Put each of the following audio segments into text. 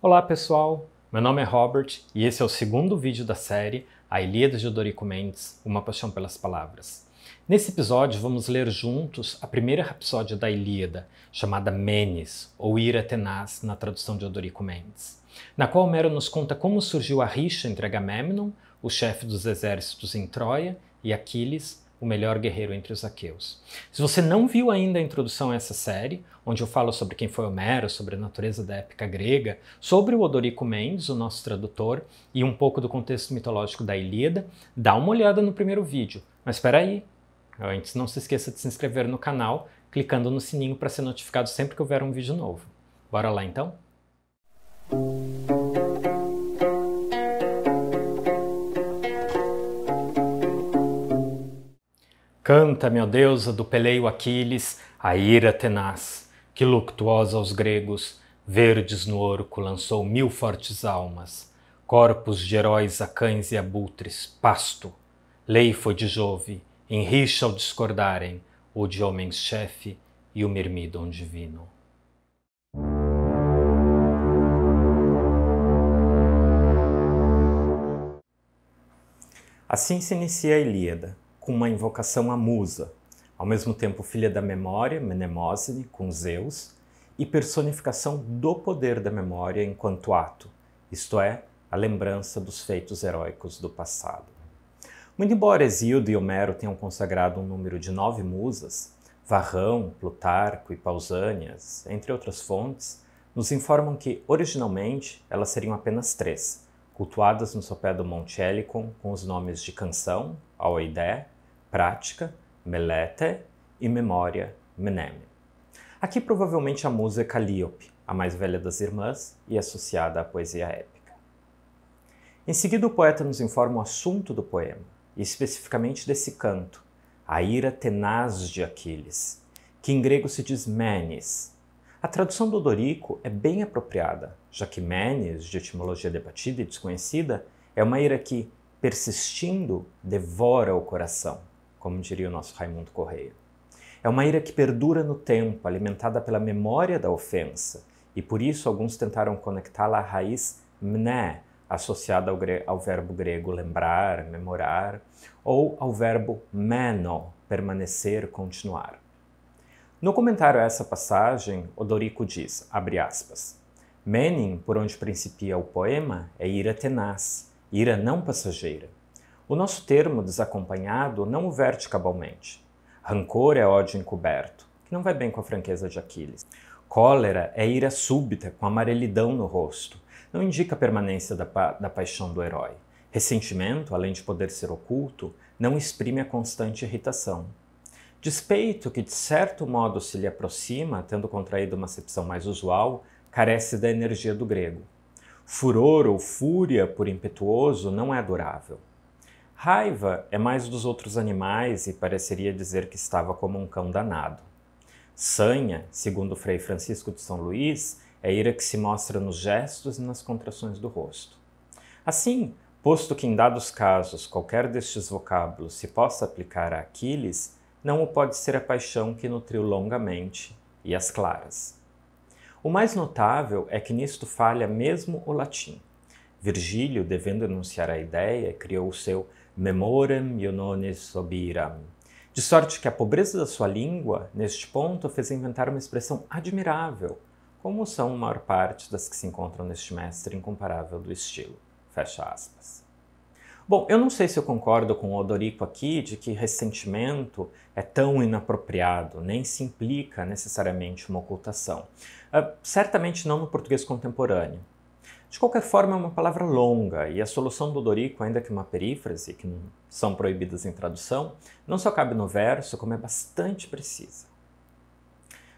Olá pessoal, meu nome é Robert e esse é o segundo vídeo da série A Ilíada de Odorico Mendes, Uma Paixão pelas Palavras. Nesse episódio vamos ler juntos a primeira rapsódia da Ilíada, chamada Menes, ou Ira Tenaz na tradução de Odorico Mendes, na qual Homero nos conta como surgiu a rixa entre Agamemnon, o chefe dos exércitos em Troia, e Aquiles, o melhor guerreiro entre os aqueus. Se você não viu ainda a introdução a essa série, onde eu falo sobre quem foi Homero, sobre a natureza da épica grega, sobre o Odorico Mendes, o nosso tradutor, e um pouco do contexto mitológico da Ilíada, dá uma olhada no primeiro vídeo. Mas espera aí, antes não se esqueça de se inscrever no canal, clicando no sininho para ser notificado sempre que houver um vídeo novo. Bora lá então? Canta, meu deusa do peleio Aquiles, a ira tenaz, que luctuosa aos gregos, verdes no orco lançou mil fortes almas, corpos de heróis a cães e abutres, pasto, lei foi de Jove, em rixa ao discordarem, o de homens-chefe e o mirmidon divino. Assim se inicia a Ilíada, com uma invocação à musa, ao mesmo tempo filha da memória, Menemósine, com Zeus, e personificação do poder da memória enquanto ato, isto é, a lembrança dos feitos heróicos do passado. Muito embora Hesíodo e Homero tenham consagrado um número de nove musas, Varrão, Plutarco e Pausânias, entre outras fontes, nos informam que, originalmente, elas seriam apenas três, cultuadas no sopé do Monte Helicon com os nomes de Canção, Aoidé prática, melete, e memória, meneme. Aqui provavelmente a musa é Calíope, a mais velha das irmãs e associada à poesia épica. Em seguida, o poeta nos informa o assunto do poema, e especificamente desse canto, a ira tenaz de Aquiles, que em grego se diz menes. A tradução do Dorico é bem apropriada, já que menes, de etimologia debatida e desconhecida, é uma ira que, persistindo, devora o coração como diria o nosso Raimundo Correia. É uma ira que perdura no tempo, alimentada pela memória da ofensa, e por isso alguns tentaram conectá-la à raiz mné, associada ao, ao, verbo grego lembrar, memorar, ou ao verbo meno, permanecer, continuar. No comentário a essa passagem, Odorico diz, abre aspas, Menin, por onde principia o poema, é ira tenaz, ira não passageira. O nosso termo desacompanhado não o verte cabalmente. Rancor é ódio encoberto, que não vai bem com a franqueza de Aquiles. Cólera é ira súbita, com amarelidão no rosto. Não indica a permanência da, pa da paixão do herói. Ressentimento, além de poder ser oculto, não exprime a constante irritação. Despeito que de certo modo se lhe aproxima, tendo contraído uma acepção mais usual, carece da energia do grego. Furor ou fúria por impetuoso não é adorável. Raiva é mais dos outros animais e pareceria dizer que estava como um cão danado. Sanha, segundo Frei Francisco de São Luís, é ira que se mostra nos gestos e nas contrações do rosto. Assim, posto que em dados casos qualquer destes vocábulos se possa aplicar a Aquiles, não o pode ser a paixão que nutriu longamente e as claras. O mais notável é que nisto falha mesmo o latim. Virgílio, devendo enunciar a ideia, criou o seu memorem ionones obiram. De sorte que a pobreza da sua língua, neste ponto, fez inventar uma expressão admirável, como são a maior parte das que se encontram neste mestre incomparável do estilo. Fecha aspas. Bom, eu não sei se eu concordo com o Odorico aqui de que ressentimento é tão inapropriado, nem se implica necessariamente uma ocultação. Uh, certamente não no português contemporâneo. De qualquer forma, é uma palavra longa e a solução do Dorico, ainda que uma perífrase, que não são proibidas em tradução, não só cabe no verso, como é bastante precisa.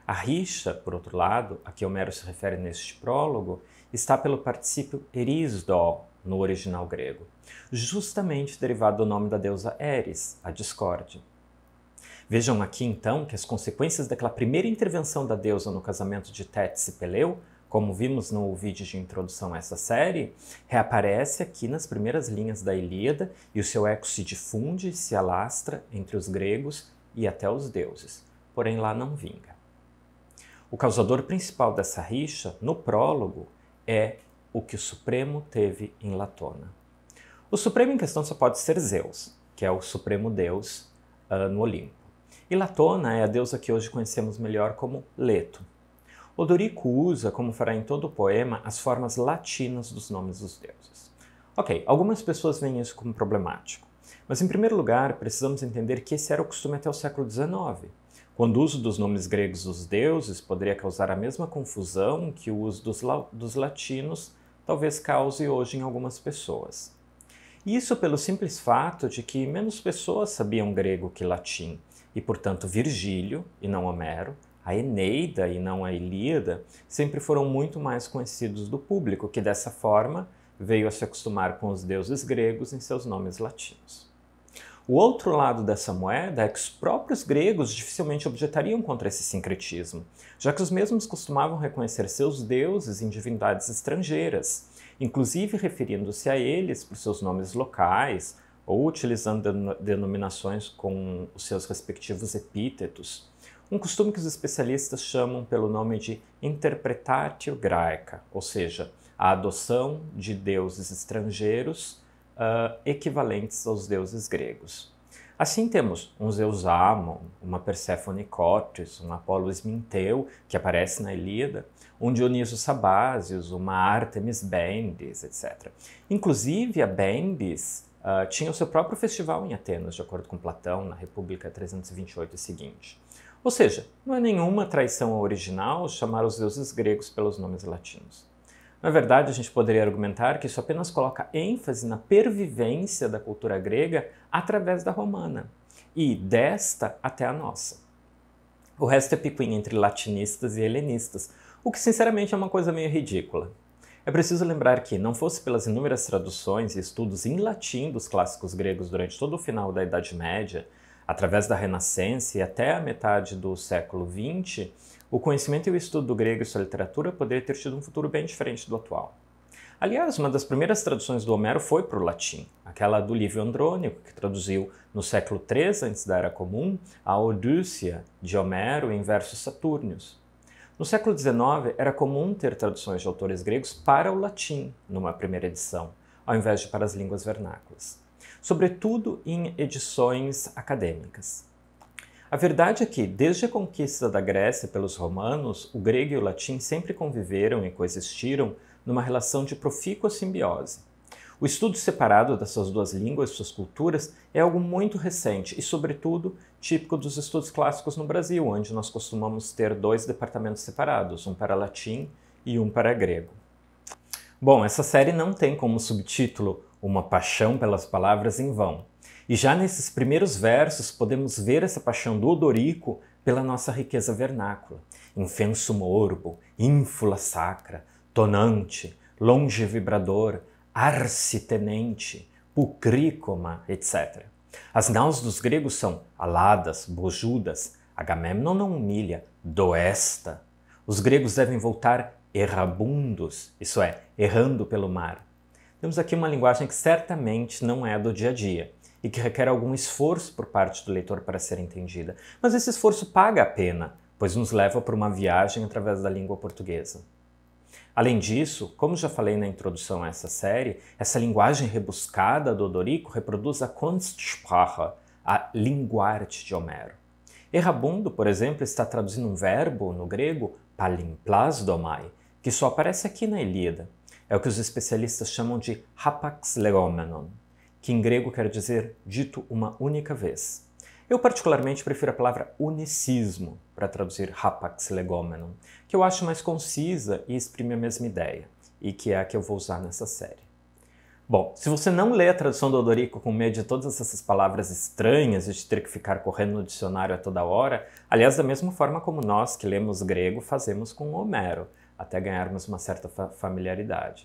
A rixa, por outro lado, a que Homero se refere neste prólogo, está pelo particípio erisdo no original grego, justamente derivado do nome da deusa Eris, a discórdia. Vejam aqui então que as consequências daquela primeira intervenção da deusa no casamento de Tétis e Peleu como vimos no vídeo de introdução a essa série, reaparece aqui nas primeiras linhas da Ilíada e o seu eco se difunde, se alastra entre os gregos e até os deuses, porém lá não vinga. O causador principal dessa rixa, no prólogo, é o que o Supremo teve em Latona. O Supremo em questão só pode ser Zeus, que é o Supremo Deus uh, no Olimpo. E Latona é a deusa que hoje conhecemos melhor como Leto, Odorico usa, como fará em todo o poema, as formas latinas dos nomes dos deuses. Ok, algumas pessoas veem isso como problemático, mas em primeiro lugar precisamos entender que esse era o costume até o século XIX, quando o uso dos nomes gregos dos deuses poderia causar a mesma confusão que o uso dos, la dos latinos talvez cause hoje em algumas pessoas. Isso pelo simples fato de que menos pessoas sabiam grego que latim, e portanto Virgílio, e não Homero, a Eneida e não a Ilíada, sempre foram muito mais conhecidos do público, que dessa forma veio a se acostumar com os deuses gregos em seus nomes latinos. O outro lado dessa moeda é que os próprios gregos dificilmente objetariam contra esse sincretismo, já que os mesmos costumavam reconhecer seus deuses em divindades estrangeiras, inclusive referindo-se a eles por seus nomes locais ou utilizando denominações com os seus respectivos epítetos, um costume que os especialistas chamam pelo nome de interpretatio graica, ou seja, a adoção de deuses estrangeiros uh, equivalentes aos deuses gregos. Assim temos um Zeus Amon, uma Perséfone Cótis, um Apolo Esminteu, que aparece na Ilíada, um Dioniso Sabásios, uma Artemis Bendis, etc. Inclusive, a Bendis uh, tinha o seu próprio festival em Atenas, de acordo com Platão, na República 328 e seguinte. Ou seja, não é nenhuma traição original chamar os deuses gregos pelos nomes latinos. Na verdade, a gente poderia argumentar que isso apenas coloca ênfase na pervivência da cultura grega através da romana, e desta até a nossa. O resto é picuinha entre latinistas e helenistas, o que sinceramente é uma coisa meio ridícula. É preciso lembrar que, não fosse pelas inúmeras traduções e estudos em latim dos clássicos gregos durante todo o final da Idade Média, através da Renascença e até a metade do século XX, o conhecimento e o estudo do grego e sua literatura poderia ter tido um futuro bem diferente do atual. Aliás, uma das primeiras traduções do Homero foi para o latim, aquela do Livio Andrônico, que traduziu no século III antes da Era Comum a Odúcia de Homero em versos satúrnios. No século XIX, era comum ter traduções de autores gregos para o latim, numa primeira edição, ao invés de para as línguas vernáculas sobretudo em edições acadêmicas. A verdade é que, desde a conquista da Grécia pelos romanos, o grego e o latim sempre conviveram e coexistiram numa relação de profícua simbiose. O estudo separado dessas duas línguas e suas culturas é algo muito recente e, sobretudo, típico dos estudos clássicos no Brasil, onde nós costumamos ter dois departamentos separados, um para latim e um para grego. Bom, essa série não tem como subtítulo uma paixão pelas palavras em vão. E já nesses primeiros versos podemos ver essa paixão do Odorico pela nossa riqueza vernácula. Infenso morbo, ínfula sacra, tonante, longe vibrador, arcitenente, pucrícoma, etc. As naus dos gregos são aladas, bojudas, Agamemnon não humilha, doesta. Os gregos devem voltar errabundos, isso é, errando pelo mar temos aqui uma linguagem que certamente não é do dia a dia e que requer algum esforço por parte do leitor para ser entendida, mas esse esforço paga a pena, pois nos leva por uma viagem através da língua portuguesa. Além disso, como já falei na introdução a essa série, essa linguagem rebuscada do Odorico reproduz a Kunstsprache, a linguarte de Homero. Errabundo, por exemplo, está traduzindo um verbo no grego palimplasdomai, que só aparece aqui na Ilíada. É o que os especialistas chamam de hapax legomenon, que em grego quer dizer dito uma única vez. Eu particularmente prefiro a palavra unicismo para traduzir hapax legomenon, que eu acho mais concisa e exprime a mesma ideia, e que é a que eu vou usar nessa série. Bom, se você não lê a tradução do Odorico com medo de todas essas palavras estranhas e de ter que ficar correndo no dicionário a toda hora, aliás, da mesma forma como nós que lemos grego fazemos com Homero, até ganharmos uma certa fa familiaridade.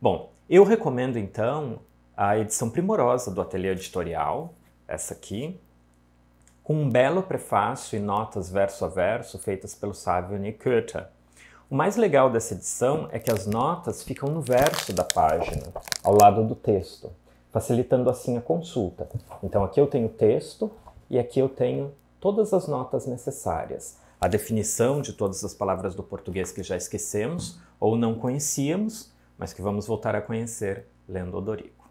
Bom, eu recomendo então a edição primorosa do Ateliê Editorial, essa aqui, com um belo prefácio e notas verso a verso feitas pelo sábio Nikita. O mais legal dessa edição é que as notas ficam no verso da página, ao lado do texto, facilitando assim a consulta. Então aqui eu tenho o texto e aqui eu tenho todas as notas necessárias a definição de todas as palavras do português que já esquecemos ou não conhecíamos, mas que vamos voltar a conhecer lendo Odorico.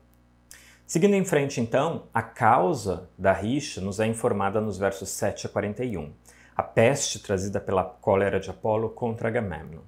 Seguindo em frente, então, a causa da rixa nos é informada nos versos 7 a 41, a peste trazida pela cólera de Apolo contra Agamemnon.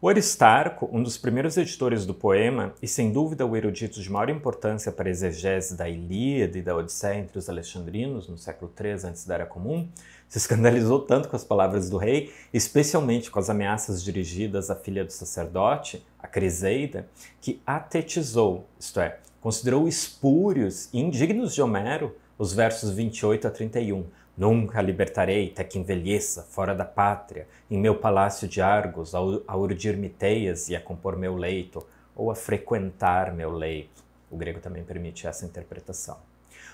O Aristarco, um dos primeiros editores do poema e sem dúvida o erudito de maior importância para a exegese da Ilíada e da Odisseia entre os alexandrinos no século III antes da Era Comum, se escandalizou tanto com as palavras do rei, especialmente com as ameaças dirigidas à filha do sacerdote, a Criseida, que atetizou, isto é, considerou espúrios e indignos de Homero os versos 28 a 31. Nunca libertarei, até que envelheça, fora da pátria, em meu palácio de Argos, a urdir miteias e a compor meu leito, ou a frequentar meu leito. O grego também permite essa interpretação.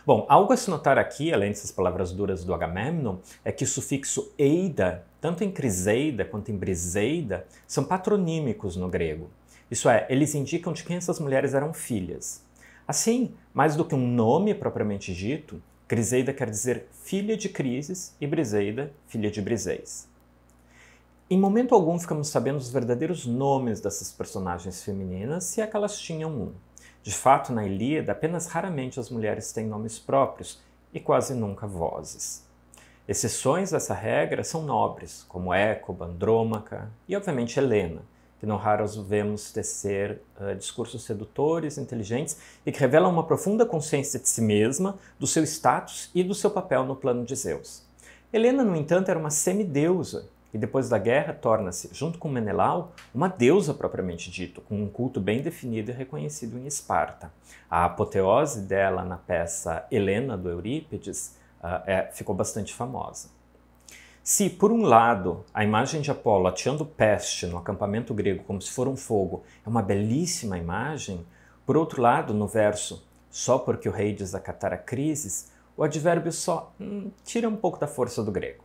Bom, algo a se notar aqui, além dessas palavras duras do Agamemnon, é que o sufixo eida, tanto em criseida quanto em briseida, são patronímicos no grego. Isso é, eles indicam de quem essas mulheres eram filhas. Assim, mais do que um nome propriamente dito, Criseida quer dizer filha de Crises e Briseida, filha de Briseis. Em momento algum ficamos sabendo os verdadeiros nomes dessas personagens femininas, se é que elas tinham um. De fato, na Ilíada, apenas raramente as mulheres têm nomes próprios e quase nunca vozes. Exceções dessa regra são nobres, como Écoba, Andrômaca e, obviamente, Helena, que não raras vemos tecer uh, discursos sedutores, inteligentes e que revelam uma profunda consciência de si mesma, do seu status e do seu papel no plano de Zeus. Helena, no entanto, era uma semideusa e depois da guerra torna-se, junto com Menelau, uma deusa propriamente dito, com um culto bem definido e reconhecido em Esparta. A apoteose dela na peça Helena do Eurípides uh, é, ficou bastante famosa. Se, por um lado, a imagem de Apolo ateando peste no acampamento grego como se for um fogo é uma belíssima imagem, por outro lado, no verso Só porque o rei desacatara crises, o advérbio só hum, tira um pouco da força do grego.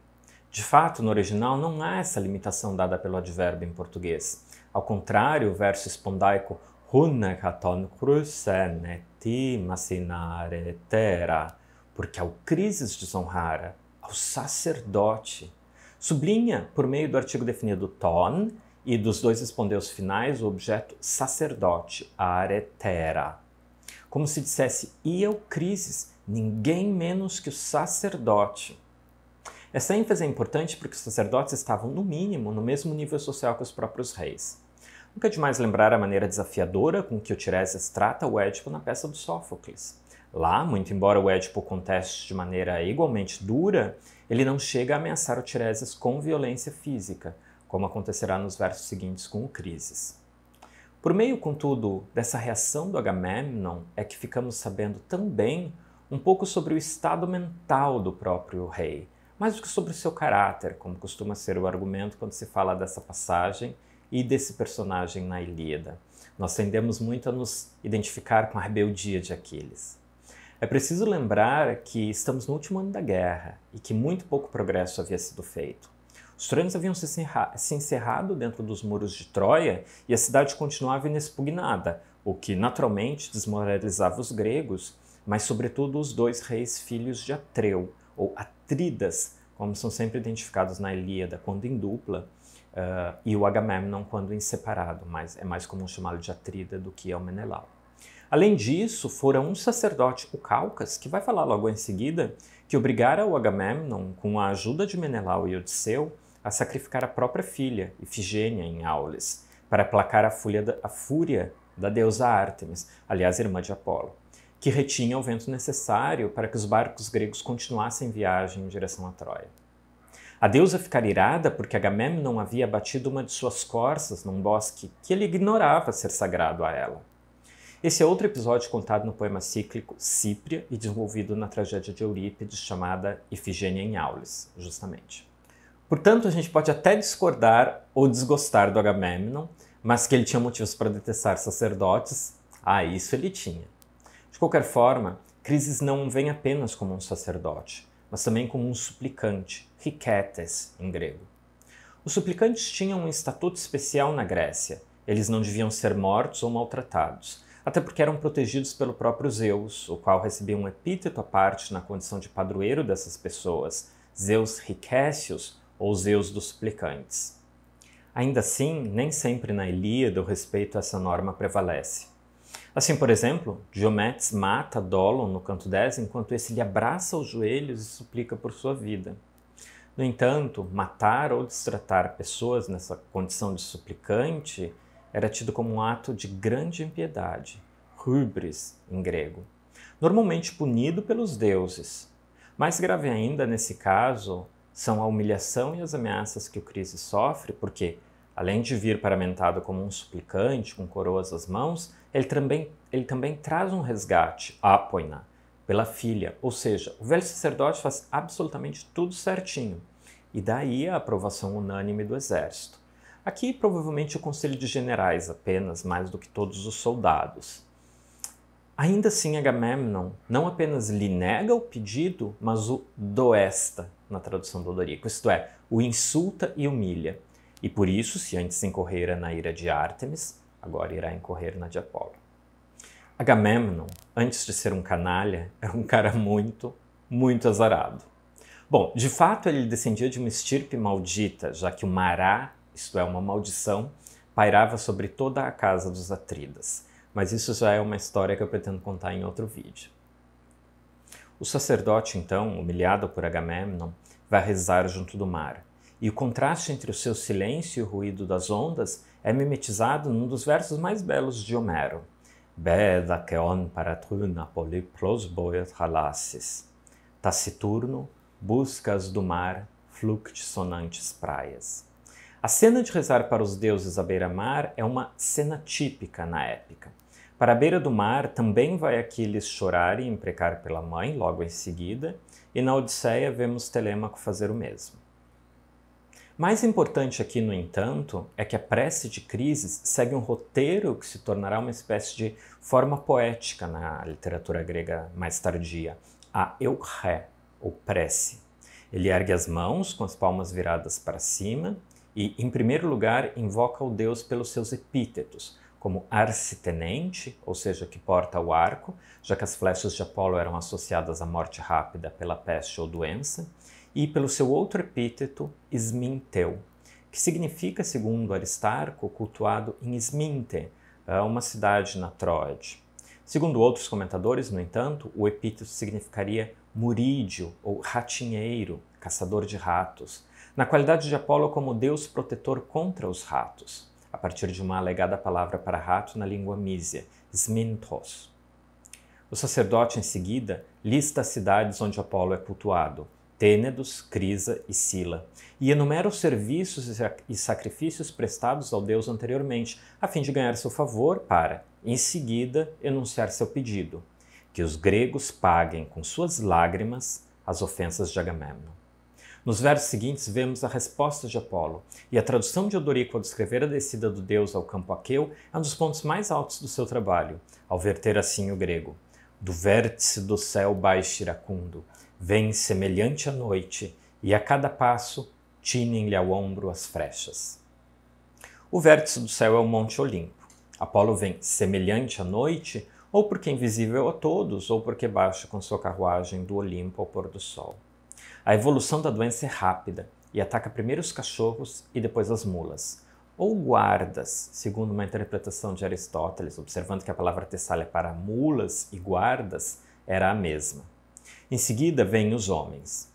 De fato, no original não há essa limitação dada pelo advérbio em português. Ao contrário, o verso espondaico Hunekaton cruseneti massinaretera, porque ao crises desonrara, ao sacerdote. Sublinha, por meio do artigo definido ton e dos dois espondeus finais, o objeto sacerdote, aretera. Como se dissesse, e ao crises, ninguém menos que o sacerdote. Essa ênfase é importante porque os sacerdotes estavam, no mínimo, no mesmo nível social que os próprios reis. Nunca é demais lembrar a maneira desafiadora com que Tiresias trata o Édipo na peça do Sófocles. Lá, muito embora o Édipo conteste de maneira igualmente dura, ele não chega a ameaçar o Tiresias com violência física, como acontecerá nos versos seguintes com o Crises. Por meio, contudo, dessa reação do Agamemnon é que ficamos sabendo também um pouco sobre o estado mental do próprio rei, mais do que sobre o seu caráter, como costuma ser o argumento quando se fala dessa passagem e desse personagem na Ilíada. Nós tendemos muito a nos identificar com a rebeldia de Aquiles. É preciso lembrar que estamos no último ano da guerra e que muito pouco progresso havia sido feito. Os troianos haviam se, encerra se encerrado dentro dos muros de Troia e a cidade continuava inexpugnada, o que naturalmente desmoralizava os gregos, mas sobretudo os dois reis filhos de Atreu, ou Atridas, como são sempre identificados na Ilíada, quando em dupla, uh, e o Agamemnon quando em separado, mas é mais comum chamá-lo de Atrida do que é o Menelau. Além disso, fora um sacerdote, o Calcas, que vai falar logo em seguida, que obrigara o Agamemnon, com a ajuda de Menelau e Odisseu, a sacrificar a própria filha, Ifigênia, em Aulis, para aplacar a da, a fúria da deusa Ártemis, aliás, irmã de Apolo que retinha o vento necessário para que os barcos gregos continuassem viagem em direção à Troia. A deusa ficara irada porque Agamemnon havia batido uma de suas corças num bosque que ele ignorava ser sagrado a ela. Esse é outro episódio contado no poema cíclico Cípria e desenvolvido na tragédia de Eurípides chamada Ifigênia em Aulis, justamente. Portanto, a gente pode até discordar ou desgostar do Agamemnon, mas que ele tinha motivos para detestar sacerdotes, ah, isso ele tinha. De qualquer forma, Crises não vem apenas como um sacerdote, mas também como um suplicante, riquetes em grego. Os suplicantes tinham um estatuto especial na Grécia. Eles não deviam ser mortos ou maltratados, até porque eram protegidos pelo próprio Zeus, o qual recebia um epíteto à parte na condição de padroeiro dessas pessoas, Zeus Riquécios ou Zeus dos suplicantes. Ainda assim, nem sempre na Ilíada o respeito a essa norma prevalece. Assim, por exemplo, Diomedes mata Dolon no canto 10, enquanto esse lhe abraça os joelhos e suplica por sua vida. No entanto, matar ou destratar pessoas nessa condição de suplicante era tido como um ato de grande impiedade, hubris em grego, normalmente punido pelos deuses. Mais grave ainda, nesse caso, são a humilhação e as ameaças que o Crise sofre, porque Além de vir paramentado como um suplicante, com coroas às mãos, ele também, ele também traz um resgate, apoina, pela filha. Ou seja, o velho sacerdote faz absolutamente tudo certinho. E daí a aprovação unânime do exército. Aqui, provavelmente, o conselho de generais apenas, mais do que todos os soldados. Ainda assim, Agamemnon não apenas lhe nega o pedido, mas o doesta, na tradução do Odorico, isto é, o insulta e humilha. E por isso, se antes incorrera na ira de Ártemis, agora irá incorrer na de Apolo. Agamemnon, antes de ser um canalha, era um cara muito, muito azarado. Bom, de fato ele descendia de uma estirpe maldita, já que o mará, isto é, uma maldição, pairava sobre toda a casa dos Atridas. Mas isso já é uma história que eu pretendo contar em outro vídeo. O sacerdote, então, humilhado por Agamemnon, vai rezar junto do mar, e o contraste entre o seu silêncio e o ruído das ondas é mimetizado num dos versos mais belos de Homero. Beda keon paratruna polyprosboet halasses. Taciturno, buscas do mar, fluctuantes praias. A cena de rezar para os deuses à beira-mar é uma cena típica na épica. Para a beira do mar também vai Aquiles chorar e imprecar pela mãe logo em seguida, e na Odisseia vemos Telêmaco fazer o mesmo. Mais importante aqui, no entanto, é que a prece de Crises segue um roteiro que se tornará uma espécie de forma poética na literatura grega mais tardia, a euché, ou prece. Ele ergue as mãos com as palmas viradas para cima e, em primeiro lugar, invoca o Deus pelos seus epítetos, como arcitenente, ou seja, que porta o arco, já que as flechas de Apolo eram associadas à morte rápida pela peste ou doença, e pelo seu outro epíteto, Sminteu, que significa, segundo Aristarco, cultuado em Sminte, é uma cidade na Troade. Segundo outros comentadores, no entanto, o epíteto significaria murídio ou ratinheiro, caçador de ratos, na qualidade de Apolo como deus protetor contra os ratos, a partir de uma alegada palavra para rato na língua mísia, smintos. O sacerdote, em seguida, lista as cidades onde Apolo é cultuado, Tênedos, Crisa e Sila, e enumera os serviços e sacrifícios prestados ao deus anteriormente, a fim de ganhar seu favor para, em seguida, enunciar seu pedido, que os gregos paguem com suas lágrimas as ofensas de Agamemnon. Nos versos seguintes vemos a resposta de Apolo, e a tradução de Odorico ao descrever a descida do deus ao campo aqueu é um dos pontos mais altos do seu trabalho, ao verter assim o grego: do vértice do céu baixo iracundo, Vem semelhante à noite, e a cada passo tinem-lhe ao ombro as frechas. O vértice do céu é o Monte Olimpo. Apolo vem semelhante à noite, ou porque é invisível a todos, ou porque baixa com sua carruagem do Olimpo ao pôr do sol. A evolução da doença é rápida e ataca primeiro os cachorros e depois as mulas, ou guardas, segundo uma interpretação de Aristóteles, observando que a palavra Tessália para mulas e guardas era a mesma. Em seguida, vêm os homens.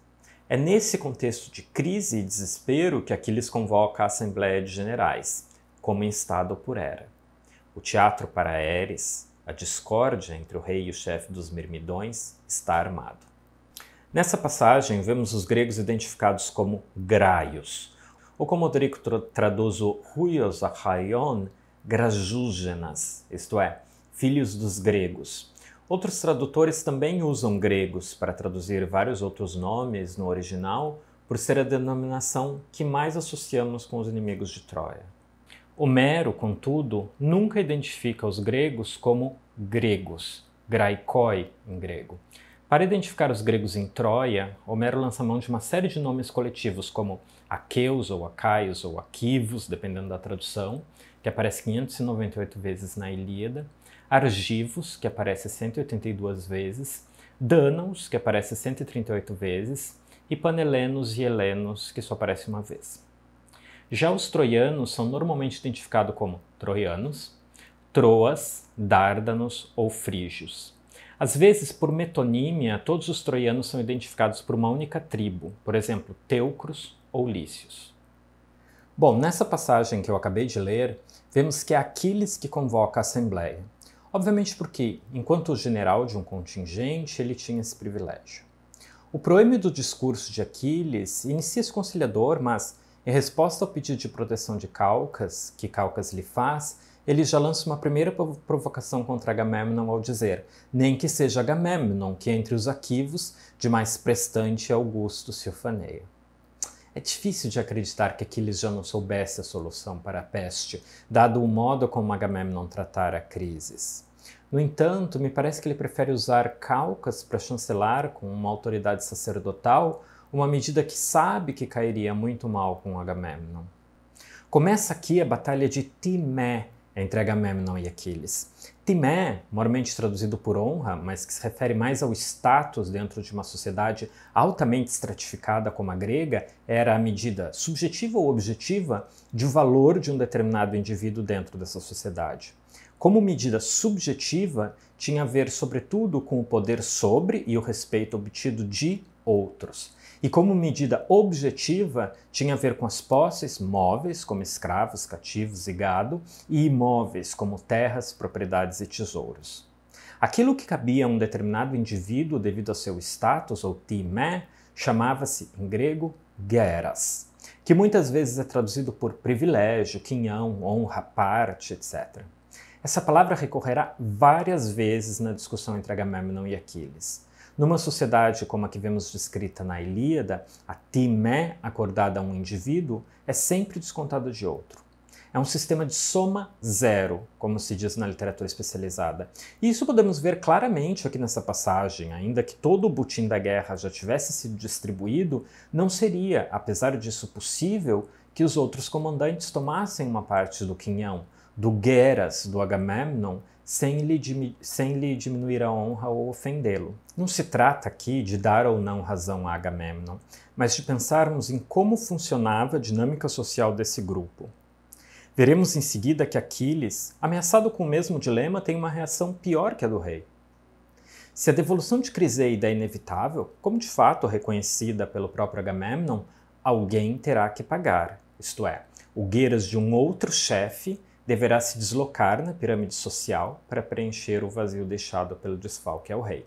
É nesse contexto de crise e desespero que Aquiles convoca a Assembleia de Generais, como em Estado por Era. O teatro para Ares, a discórdia entre o rei e o chefe dos mirmidões, está armado. Nessa passagem, vemos os gregos identificados como graios, ou como Odrico traduz o huios achaion, grajúgenas, isto é, filhos dos gregos, Outros tradutores também usam gregos para traduzir vários outros nomes no original, por ser a denominação que mais associamos com os inimigos de Troia. Homero, contudo, nunca identifica os gregos como gregos, graikoi em grego. Para identificar os gregos em Troia, Homero lança mão de uma série de nomes coletivos como aqueus ou acaios ou aquivos, dependendo da tradução, que aparece 598 vezes na Ilíada, argivos, que aparece 182 vezes, dânaos, que aparece 138 vezes, e panelenos e helenos, que só aparece uma vez. Já os troianos são normalmente identificados como troianos, troas, dárdanos ou frígios. Às vezes, por metonímia, todos os troianos são identificados por uma única tribo, por exemplo, teucros, ou lícios. Bom, nessa passagem que eu acabei de ler, vemos que é Aquiles que convoca a assembleia. Obviamente porque, enquanto general de um contingente, ele tinha esse privilégio. O proêmio do discurso de Aquiles inicia-se é conciliador, mas, em resposta ao pedido de proteção de Calcas, que Calcas lhe faz, ele já lança uma primeira provocação contra Agamemnon ao dizer: Nem que seja Agamemnon que entre os Aquivos de mais prestante Augusto se ufaneia. É difícil de acreditar que Aquiles já não soubesse a solução para a peste, dado o modo como Agamemnon tratara crises. No entanto, me parece que ele prefere usar Calcas para chancelar com uma autoridade sacerdotal uma medida que sabe que cairia muito mal com Agamemnon. Começa aqui a batalha de Timé entre Agamemnon e Aquiles. Timé, mormente traduzido por honra, mas que se refere mais ao status dentro de uma sociedade altamente estratificada como a grega, era a medida subjetiva ou objetiva de valor de um determinado indivíduo dentro dessa sociedade. Como medida subjetiva, tinha a ver sobretudo com o poder sobre e o respeito obtido de outros. E como medida objetiva, tinha a ver com as posses móveis, como escravos, cativos e gado, e imóveis, como terras, propriedades e tesouros. Aquilo que cabia a um determinado indivíduo devido ao seu status ou timé chamava-se, em grego, geras, que muitas vezes é traduzido por privilégio, quinhão, honra, parte, etc. Essa palavra recorrerá várias vezes na discussão entre Agamemnon e Aquiles. Numa sociedade como a que vemos descrita na Ilíada, a timé acordada a um indivíduo é sempre descontada de outro. É um sistema de soma zero, como se diz na literatura especializada. E isso podemos ver claramente aqui nessa passagem. Ainda que todo o butim da guerra já tivesse sido distribuído, não seria, apesar disso, possível que os outros comandantes tomassem uma parte do quinhão, do Gueras, do Agamemnon sem lhe, sem lhe diminuir a honra ou ofendê-lo. Não se trata aqui de dar ou não razão a Agamemnon, mas de pensarmos em como funcionava a dinâmica social desse grupo. Veremos em seguida que Aquiles, ameaçado com o mesmo dilema, tem uma reação pior que a do rei. Se a devolução de Criseida é inevitável, como de fato reconhecida pelo próprio Agamemnon, alguém terá que pagar, isto é, hogueiras de um outro chefe deverá se deslocar na pirâmide social para preencher o vazio deixado pelo desfalque ao rei.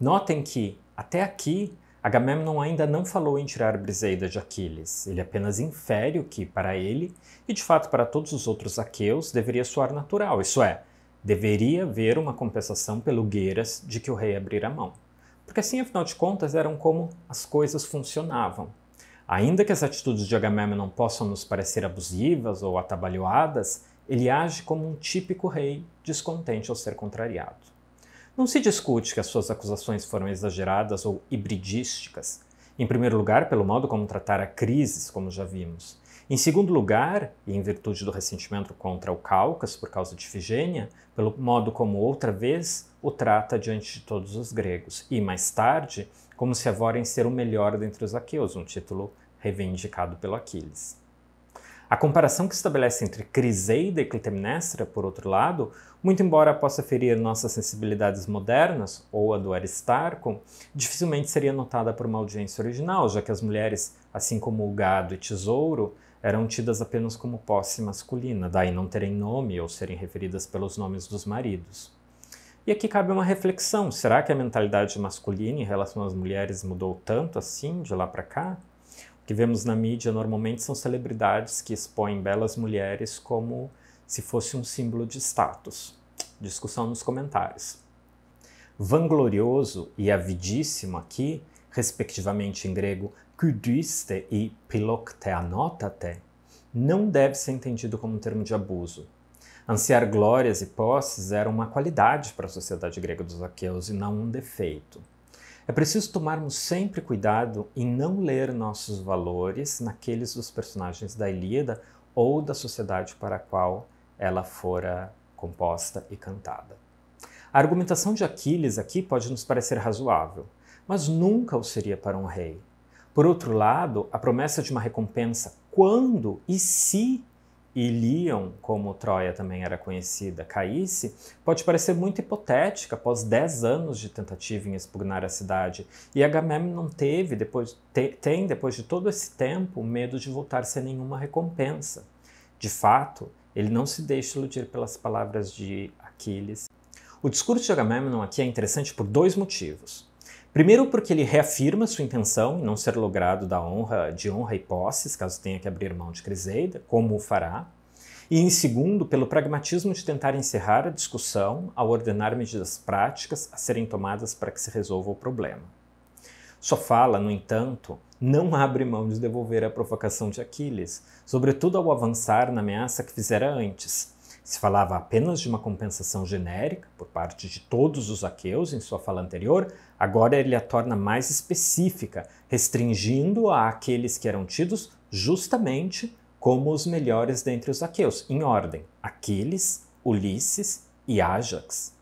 Notem que, até aqui, Agamemnon ainda não falou em tirar Briseida de Aquiles. Ele apenas infere o que, para ele, e de fato para todos os outros aqueus, deveria soar natural, isso é, deveria haver uma compensação pelo Gueras de que o rei abrira mão. Porque assim, afinal de contas, eram como as coisas funcionavam. Ainda que as atitudes de Agamemnon possam nos parecer abusivas ou atabalhoadas, ele age como um típico rei descontente ao ser contrariado. Não se discute que as suas acusações foram exageradas ou hibridísticas. Em primeiro lugar, pelo modo como tratara crises, como já vimos. Em segundo lugar, e em virtude do ressentimento contra o Cáucas por causa de Figênia, pelo modo como outra vez o trata diante de todos os gregos. E mais tarde, como se avorem ser o melhor dentre os aqueus, um título reivindicado pelo Aquiles. A comparação que se estabelece entre Criseida e Clitemnestra, por outro lado, muito embora possa ferir nossas sensibilidades modernas ou a do Aristarco, dificilmente seria notada por uma audiência original, já que as mulheres, assim como o gado e tesouro, eram tidas apenas como posse masculina, daí não terem nome ou serem referidas pelos nomes dos maridos. E aqui cabe uma reflexão: será que a mentalidade masculina em relação às mulheres mudou tanto assim de lá para cá? O que vemos na mídia normalmente são celebridades que expõem belas mulheres como se fosse um símbolo de status. Discussão nos comentários. Vanglorioso e avidíssimo aqui, respectivamente em grego kudiste e pilokteanotate, não deve ser entendido como um termo de abuso Ansiar glórias e posses era uma qualidade para a sociedade grega dos aqueus e não um defeito. É preciso tomarmos sempre cuidado em não ler nossos valores naqueles dos personagens da Ilíada ou da sociedade para a qual ela fora composta e cantada. A argumentação de Aquiles aqui pode nos parecer razoável, mas nunca o seria para um rei. Por outro lado, a promessa de uma recompensa quando e se e Liam, como Troia também era conhecida, caísse, pode parecer muito hipotética após 10 anos de tentativa em expugnar a cidade. E Agamemnon teve, depois, te, tem, depois de todo esse tempo, medo de voltar sem nenhuma recompensa. De fato, ele não se deixa iludir pelas palavras de Aquiles. O discurso de Agamemnon aqui é interessante por dois motivos. Primeiro, porque ele reafirma sua intenção em não ser logrado da honra de honra e posses, caso tenha que abrir mão de Criseida, como o fará. E em segundo, pelo pragmatismo de tentar encerrar a discussão ao ordenar medidas práticas a serem tomadas para que se resolva o problema. Sua fala, no entanto, não abre mão de devolver a provocação de Aquiles, sobretudo ao avançar na ameaça que fizera antes, se falava apenas de uma compensação genérica por parte de todos os aqueus em sua fala anterior, agora ele a torna mais específica, restringindo a aqueles que eram tidos justamente como os melhores dentre os aqueus, em ordem: Aquiles, Ulisses e Ajax.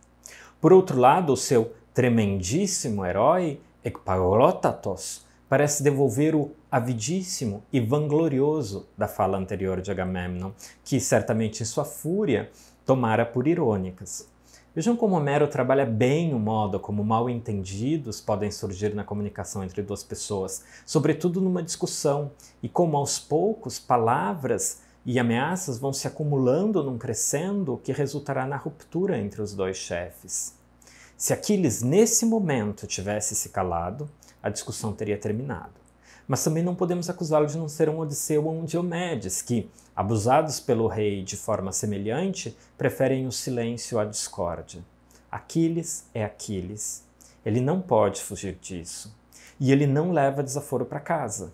Por outro lado, o seu tremendíssimo herói, Ecparotatos, parece devolver o avidíssimo e vanglorioso da fala anterior de Agamemnon, que certamente em sua fúria tomara por irônicas. Vejam como Homero trabalha bem o modo como mal entendidos podem surgir na comunicação entre duas pessoas, sobretudo numa discussão, e como aos poucos palavras e ameaças vão se acumulando num crescendo que resultará na ruptura entre os dois chefes. Se Aquiles nesse momento tivesse se calado, a discussão teria terminado. Mas também não podemos acusá-lo de não ser um Odisseu ou um Diomedes, que, abusados pelo rei de forma semelhante, preferem o silêncio à discórdia. Aquiles é Aquiles. Ele não pode fugir disso. E ele não leva desaforo para casa,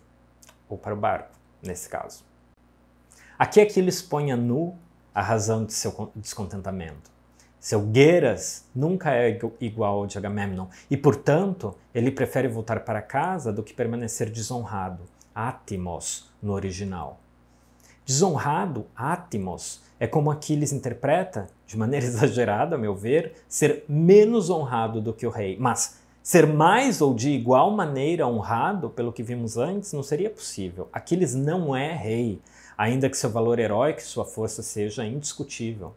ou para o barco, nesse caso. Aqui Aquiles põe a nu a razão de seu descontentamento. Gueras nunca é igual ao de Agamemnon e, portanto, ele prefere voltar para casa do que permanecer desonrado, Atimos no original. Desonrado, Atimos, é como Aquiles interpreta, de maneira exagerada, a meu ver, ser menos honrado do que o rei, mas ser mais ou de igual maneira honrado, pelo que vimos antes, não seria possível. Aquiles não é rei, ainda que seu valor heróico e sua força seja indiscutível.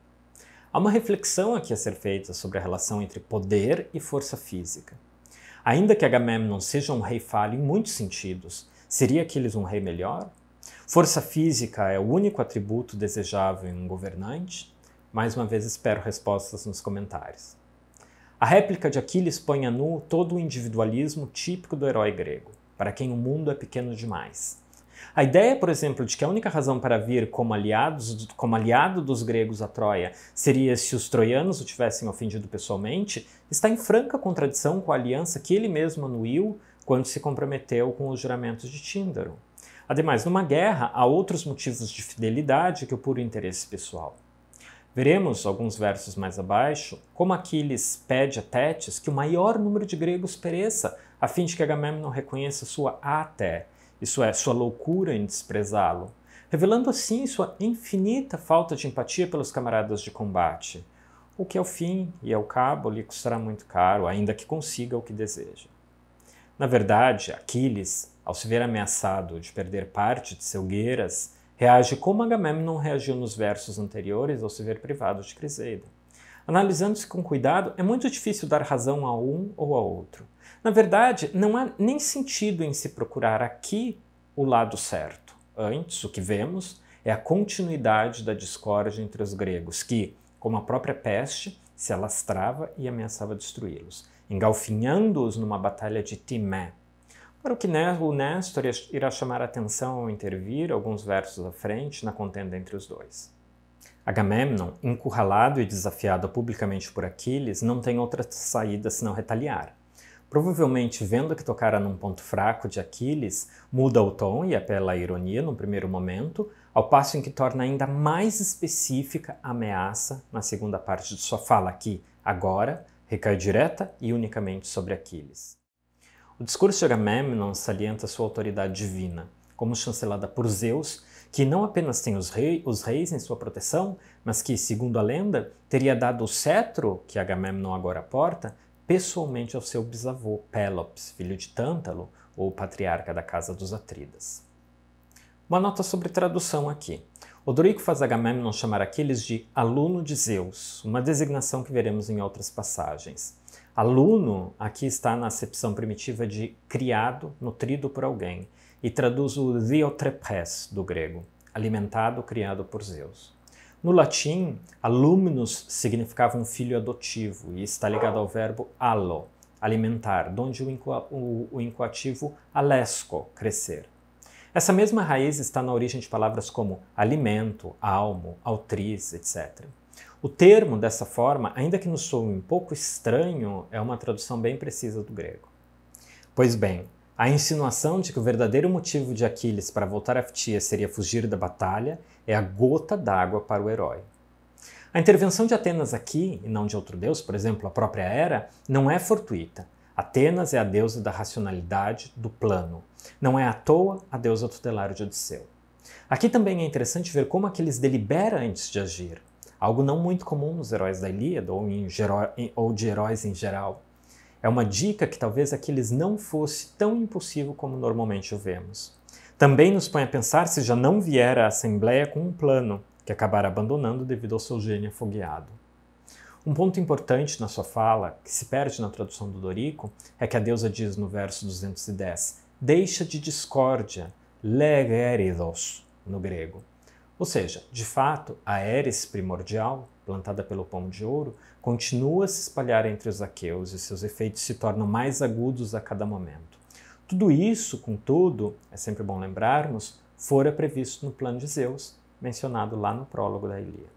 Há uma reflexão aqui a ser feita sobre a relação entre poder e força física. Ainda que Agamemnon seja um rei falho em muitos sentidos, seria Aquiles um rei melhor? Força física é o único atributo desejável em um governante? Mais uma vez espero respostas nos comentários. A réplica de Aquiles põe a nu todo o individualismo típico do herói grego, para quem o mundo é pequeno demais. A ideia, por exemplo, de que a única razão para vir como, aliados, como aliado dos gregos a Troia seria se os troianos o tivessem ofendido pessoalmente, está em franca contradição com a aliança que ele mesmo anuiu quando se comprometeu com os juramentos de Tíndaro. Ademais, numa guerra há outros motivos de fidelidade que o puro interesse pessoal. Veremos, alguns versos mais abaixo, como Aquiles pede a Tétis que o maior número de gregos pereça, a fim de que Agamemnon reconheça sua até, isso é, sua loucura em desprezá-lo, revelando assim sua infinita falta de empatia pelos camaradas de combate, o que ao é fim e ao é cabo lhe custará muito caro, ainda que consiga o que deseja. Na verdade, Aquiles, ao se ver ameaçado de perder parte de Selgueiras, reage como Agamemnon reagiu nos versos anteriores ao se ver privado de Criseida. Analisando-se com cuidado, é muito difícil dar razão a um ou a outro. Na verdade, não há nem sentido em se procurar aqui o lado certo. Antes, o que vemos é a continuidade da discórdia entre os gregos, que, como a própria peste, se alastrava e ameaçava destruí-los, engalfinhando-os numa batalha de Timé. Para o que né-, o Néstor irá chamar a atenção ao intervir alguns versos à frente na contenda entre os dois. Agamemnon, encurralado e desafiado publicamente por Aquiles, não tem outra saída senão retaliar. Provavelmente, vendo que tocara num ponto fraco de Aquiles, muda o tom e apela à ironia no primeiro momento, ao passo em que torna ainda mais específica a ameaça na segunda parte de sua fala, que, agora, recai direta e unicamente sobre Aquiles. O discurso de Agamemnon salienta sua autoridade divina, como chancelada por Zeus que não apenas tem os, rei, os reis em sua proteção, mas que, segundo a lenda, teria dado o cetro, que Agamemnon agora porta, pessoalmente ao seu bisavô Pélops, filho de Tântalo, ou patriarca da casa dos Atridas. Uma nota sobre tradução aqui. Odorico faz Agamemnon chamar Aquiles de aluno de Zeus, uma designação que veremos em outras passagens. Aluno aqui está na acepção primitiva de criado, nutrido por alguém e traduz o diotrepes do grego, alimentado, criado por Zeus. No latim, alumnus significava um filho adotivo e está ligado ao verbo allo, alimentar, donde o incoativo alesco, crescer. Essa mesma raiz está na origem de palavras como alimento, almo, altriz, etc. O termo, dessa forma, ainda que nos soe um pouco estranho, é uma tradução bem precisa do grego. Pois bem, a insinuação de que o verdadeiro motivo de Aquiles para voltar a Ftia seria fugir da batalha é a gota d'água para o herói. A intervenção de Atenas aqui, e não de outro deus, por exemplo, a própria Hera, não é fortuita. Atenas é a deusa da racionalidade, do plano. Não é à toa a deusa tutelar de Odisseu. Aqui também é interessante ver como Aquiles delibera antes de agir, algo não muito comum nos heróis da Ilíada ou, ou de heróis em geral. É uma dica que talvez aqueles não fosse tão impossível como normalmente o vemos. Também nos põe a pensar se já não viera a Assembleia com um plano, que acabara abandonando devido ao seu gênio afogueado. Um ponto importante na sua fala, que se perde na tradução do Dorico, é que a deusa diz no verso 210: Deixa de discórdia, legeridos, no grego. Ou seja, de fato, a Eris primordial plantada pelo pomo de ouro, continua a se espalhar entre os aqueus e seus efeitos se tornam mais agudos a cada momento. Tudo isso, contudo, é sempre bom lembrarmos, fora previsto no plano de Zeus, mencionado lá no prólogo da Ilíada.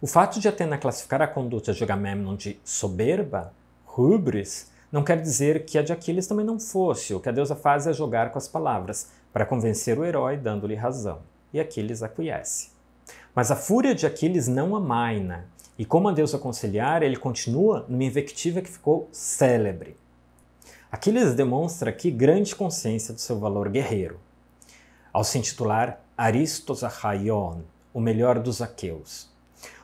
O fato de Atena classificar a conduta de Agamemnon de soberba, rubris, não quer dizer que a de Aquiles também não fosse. O que a deusa faz é jogar com as palavras, para convencer o herói, dando-lhe razão. E Aquiles acquiesce. Mas a fúria de Aquiles não amaina, e como a Deus aconselhar, ele continua numa invectiva que ficou célebre. Aquiles demonstra aqui grande consciência do seu valor guerreiro, ao se intitular Aristos Achaion, o melhor dos aqueus.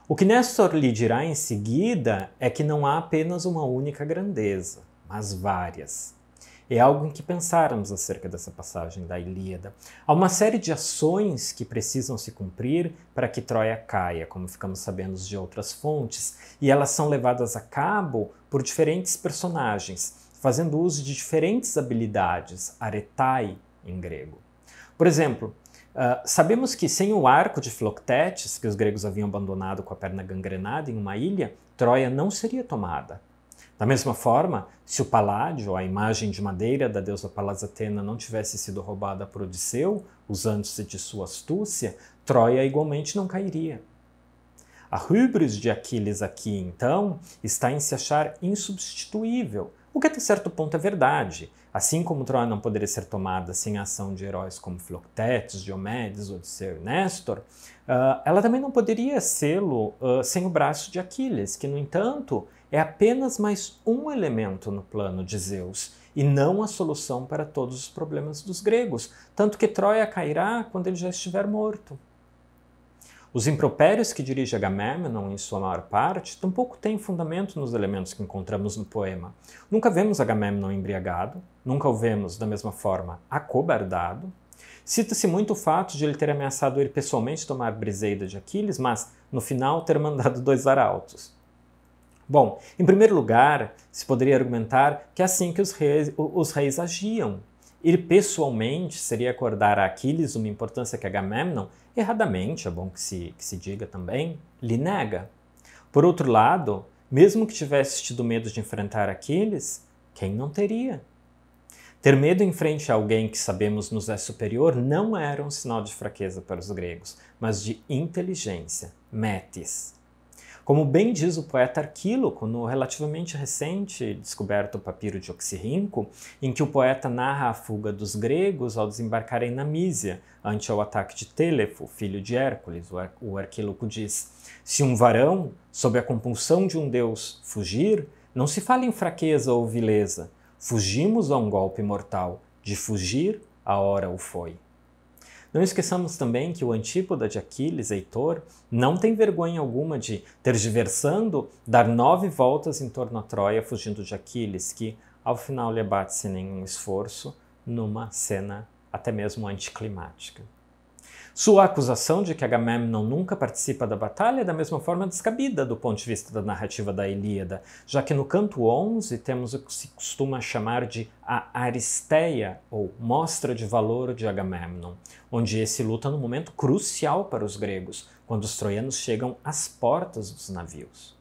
O que Nestor lhe dirá em seguida é que não há apenas uma única grandeza, mas várias. É algo em que pensarmos acerca dessa passagem da Ilíada. Há uma série de ações que precisam se cumprir para que Troia caia, como ficamos sabendo de outras fontes, e elas são levadas a cabo por diferentes personagens, fazendo uso de diferentes habilidades, aretai em grego. Por exemplo, Uh, sabemos que sem o arco de Philoctetes, que os gregos haviam abandonado com a perna gangrenada em uma ilha, Troia não seria tomada. Da mesma forma, se o paládio, a imagem de madeira da deusa Palas Atena, não tivesse sido roubada por Odisseu, usando-se de sua astúcia, Troia igualmente não cairia. A hubris de Aquiles aqui, então, está em se achar insubstituível, o que até certo ponto é verdade, Assim como Troia não poderia ser tomada sem a ação de heróis como Filoctetes, Diomedes, Odisseu e Néstor, uh, ah, ela também não poderia sê-lo uh, sem o braço de Aquiles, que, no entanto, é apenas mais um elemento no plano de Zeus e não a solução para todos os problemas dos gregos, tanto que Troia cairá quando ele já estiver morto. Os impropérios que dirige Agamemnon, em sua maior parte, tampouco têm fundamento nos elementos que encontramos no poema. Nunca vemos Agamemnon embriagado, nunca o vemos, da mesma forma, acobardado. Cita-se muito o fato de ele ter ameaçado ir pessoalmente tomar Briseida de Aquiles, mas, no final, ter mandado dois arautos. Bom, em primeiro lugar, se poderia argumentar que é assim que os reis, os reis agiam, Ir pessoalmente seria acordar a Aquiles uma importância que Agamemnon, erradamente, é bom que se, que se diga também, lhe nega. Por outro lado, mesmo que tivesse tido medo de enfrentar Aquiles, quem não teria? Ter medo em frente a alguém que sabemos nos é superior não era um sinal de fraqueza para os gregos, mas de inteligência, metis. Como bem diz o poeta Arquíloco, no relativamente recente descoberto papiro de Oxirrinco, em que o poeta narra a fuga dos gregos ao desembarcarem na Mísia, ante o ataque de Telefo, filho de Hércules, o, o Arquíloco diz: Se um varão, sob a compulsão de um deus, fugir, não se fala em fraqueza ou vileza. Fugimos a um golpe mortal, de fugir, a hora o foi. Não esqueçamos também que o Antípoda de Aquiles, Heitor, não tem vergonha alguma de, tergiversando, dar nove voltas em torno à Troia fugindo de Aquiles, que ao final lhe abate sem nenhum esforço numa cena até mesmo anticlimática. Sua acusação de que Agamemnon nunca participa da batalha é da mesma forma descabida do ponto de vista da narrativa da Ilíada, já que no canto 11 temos o que se costuma chamar de a Aristeia, ou Mostra de Valor de Agamemnon, onde esse luta no momento crucial para os gregos, quando os troianos chegam às portas dos navios.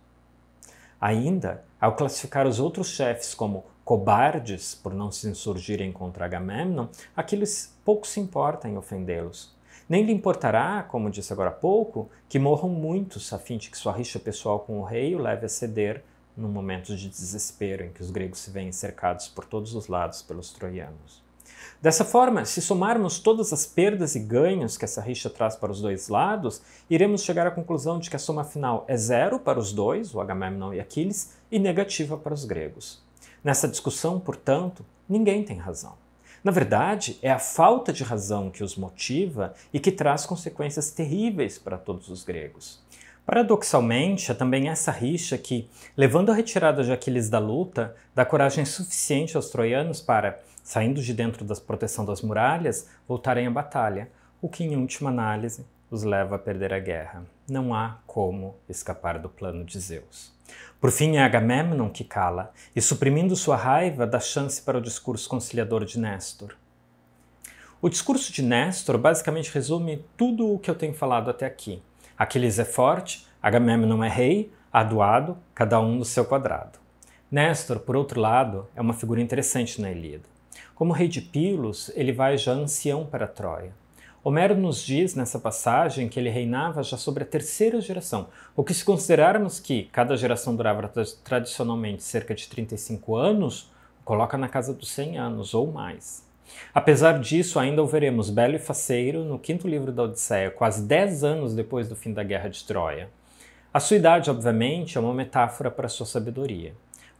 Ainda, ao classificar os outros chefes como cobardes por não se insurgirem contra Agamemnon, aqueles pouco se importa em ofendê-los, nem lhe importará, como disse agora há pouco, que morram muitos a fim de que sua rixa pessoal com o rei o leve a ceder num momento de desespero em que os gregos se veem cercados por todos os lados pelos troianos. Dessa forma, se somarmos todas as perdas e ganhos que essa rixa traz para os dois lados, iremos chegar à conclusão de que a soma final é zero para os dois, o Agamemnon e Aquiles, e negativa para os gregos. Nessa discussão, portanto, ninguém tem razão. Na verdade, é a falta de razão que os motiva e que traz consequências terríveis para todos os gregos. Paradoxalmente, é também essa rixa que, levando a retirada de Aquiles da luta, dá coragem suficiente aos troianos para, saindo de dentro da proteção das muralhas, voltarem à batalha, o que, em última análise, os leva a perder a guerra. Não há como escapar do plano de Zeus. Por fim, é Agamemnon que cala, e suprimindo sua raiva, dá chance para o discurso conciliador de Néstor. O discurso de Néstor basicamente resume tudo o que eu tenho falado até aqui. Aquiles é forte, Agamemnon é rei, aduado, cada um no seu quadrado. Néstor, por outro lado, é uma figura interessante na Ilíada. Como rei de Pilos, ele vai já ancião para Troia. Homero nos diz nessa passagem que ele reinava já sobre a terceira geração, o que, se considerarmos que cada geração durava tradicionalmente cerca de 35 anos, coloca na casa dos 100 anos ou mais. Apesar disso, ainda o veremos belo e faceiro no quinto livro da Odisseia, quase 10 anos depois do fim da Guerra de Troia. A sua idade, obviamente, é uma metáfora para sua sabedoria.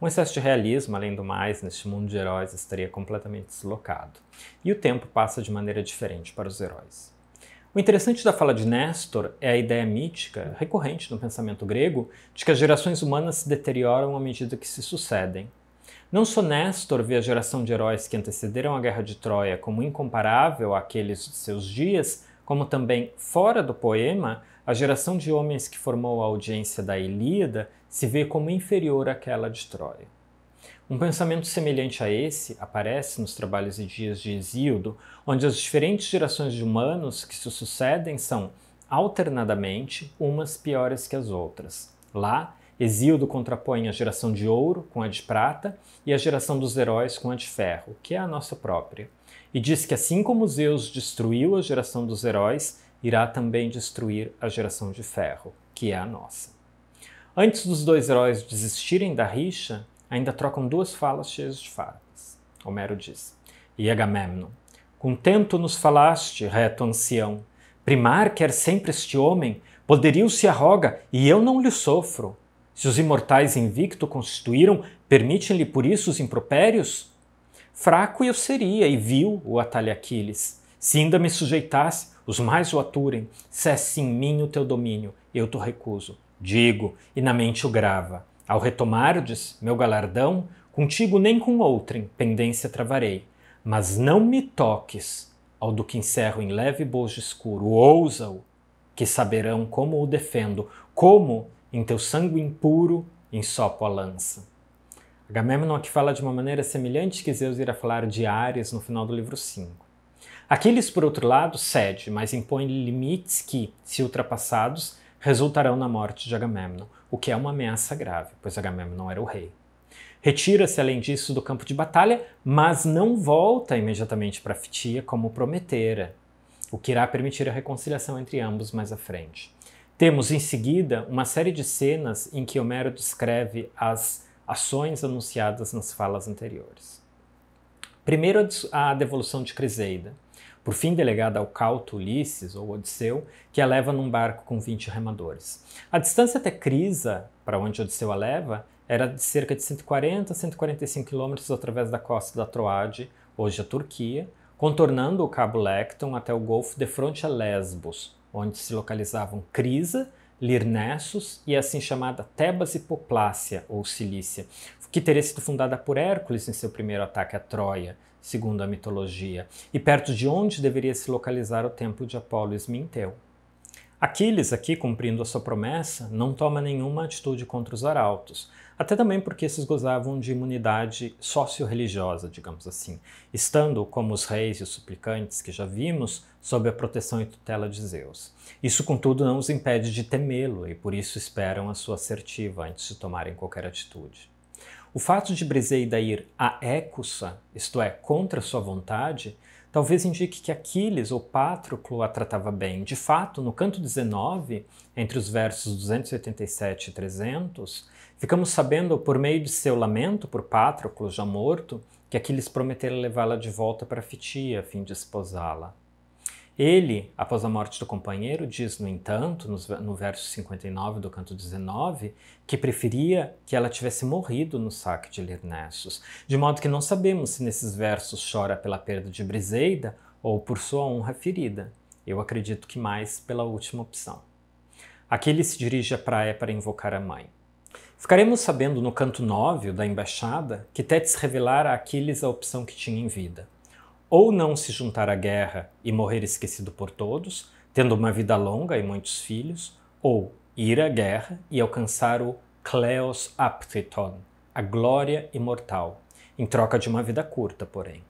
Um excesso de realismo, além do mais, neste mundo de heróis estaria completamente deslocado. E o tempo passa de maneira diferente para os heróis. O interessante da fala de Nestor é a ideia mítica, recorrente no pensamento grego, de que as gerações humanas se deterioram à medida que se sucedem. Não só Nestor vê a geração de heróis que antecederam a Guerra de Troia como incomparável àqueles de seus dias, como também, fora do poema, a geração de homens que formou a audiência da Ilíada se vê como inferior àquela de Troia. Um pensamento semelhante a esse aparece nos trabalhos e dias de Hesíodo, onde as diferentes gerações de humanos que se sucedem são, alternadamente, umas piores que as outras. Lá, Hesíodo contrapõe a geração de ouro com a de prata e a geração dos heróis com a de ferro, que é a nossa própria. E diz que assim como Zeus destruiu a geração dos heróis, irá também destruir a geração de ferro, que é a nossa. Antes dos dois heróis desistirem da rixa, ainda trocam duas falas cheias de farpas. Homero diz: E Agamemnon, contento nos falaste, reto ancião. Primar quer sempre este homem, poderio se arroga, e eu não lhe sofro. Se os imortais invicto constituíram, permitem-lhe por isso os impropérios? Fraco eu seria, e vil o atalha Aquiles. Se ainda me sujeitasse, os mais o aturem. Cesse em mim o teu domínio, eu te recuso digo, e na mente o grava. Ao retomardes meu galardão, contigo nem com outrem pendência travarei. Mas não me toques, ao do que encerro em leve bojo escuro, ousa-o, que saberão como o defendo, como em teu sangue impuro ensopo a lança. Agamemnon aqui fala de uma maneira semelhante que Zeus irá falar de Ares no final do livro 5. Aquiles, por outro lado, cede, mas impõe limites que, se ultrapassados, resultarão na morte de Agamemnon, o que é uma ameaça grave, pois Agamemnon era o rei. Retira-se, além disso, do campo de batalha, mas não volta imediatamente para Fitia como prometera, o que irá permitir a reconciliação entre ambos mais à frente. Temos em seguida uma série de cenas em que Homero descreve as ações anunciadas nas falas anteriores. Primeiro, a devolução de Criseida por fim delegada ao cauto Ulisses, ou Odisseu, que a leva num barco com 20 remadores. A distância até Crisa, para onde Odisseu a leva, era de cerca de 140 a 145 quilômetros através da costa da Troade, hoje a Turquia, contornando o Cabo Lecton até o Golfo de fronte a Lesbos, onde se localizavam Crisa, Lirnessos e a assim chamada Tebas e Poplácia, ou Cilícia, que teria sido fundada por Hércules em seu primeiro ataque à Troia, segundo a mitologia, e perto de onde deveria se localizar o templo de Apolo Esminteu. Aquiles, aqui cumprindo a sua promessa, não toma nenhuma atitude contra os arautos, até também porque esses gozavam de imunidade sócio religiosa digamos assim, estando, como os reis e os suplicantes que já vimos, sob a proteção e tutela de Zeus. Isso, contudo, não os impede de temê-lo e por isso esperam a sua assertiva antes de tomarem qualquer atitude. O fato de Briseida ir a Écusa, isto é, contra sua vontade, talvez indique que Aquiles ou Pátroclo a tratava bem. De fato, no canto 19, entre os versos 287 e 300, ficamos sabendo, por meio de seu lamento por Pátroclo já morto, que Aquiles prometera levá-la de volta para Fitia, a fim de esposá-la. Ele, após a morte do companheiro, diz, no entanto, no verso 59 do canto 19, que preferia que ela tivesse morrido no saque de Lirnessos, de modo que não sabemos se nesses versos chora pela perda de Briseida ou por sua honra ferida. Eu acredito que mais pela última opção. Aqui ele se dirige à praia para invocar a mãe. Ficaremos sabendo no canto 9 da embaixada que Tétis revelara a Aquiles a opção que tinha em vida ou não se juntar à guerra e morrer esquecido por todos, tendo uma vida longa e muitos filhos, ou ir à guerra e alcançar o Kleos Apteton, a glória imortal, em troca de uma vida curta, porém.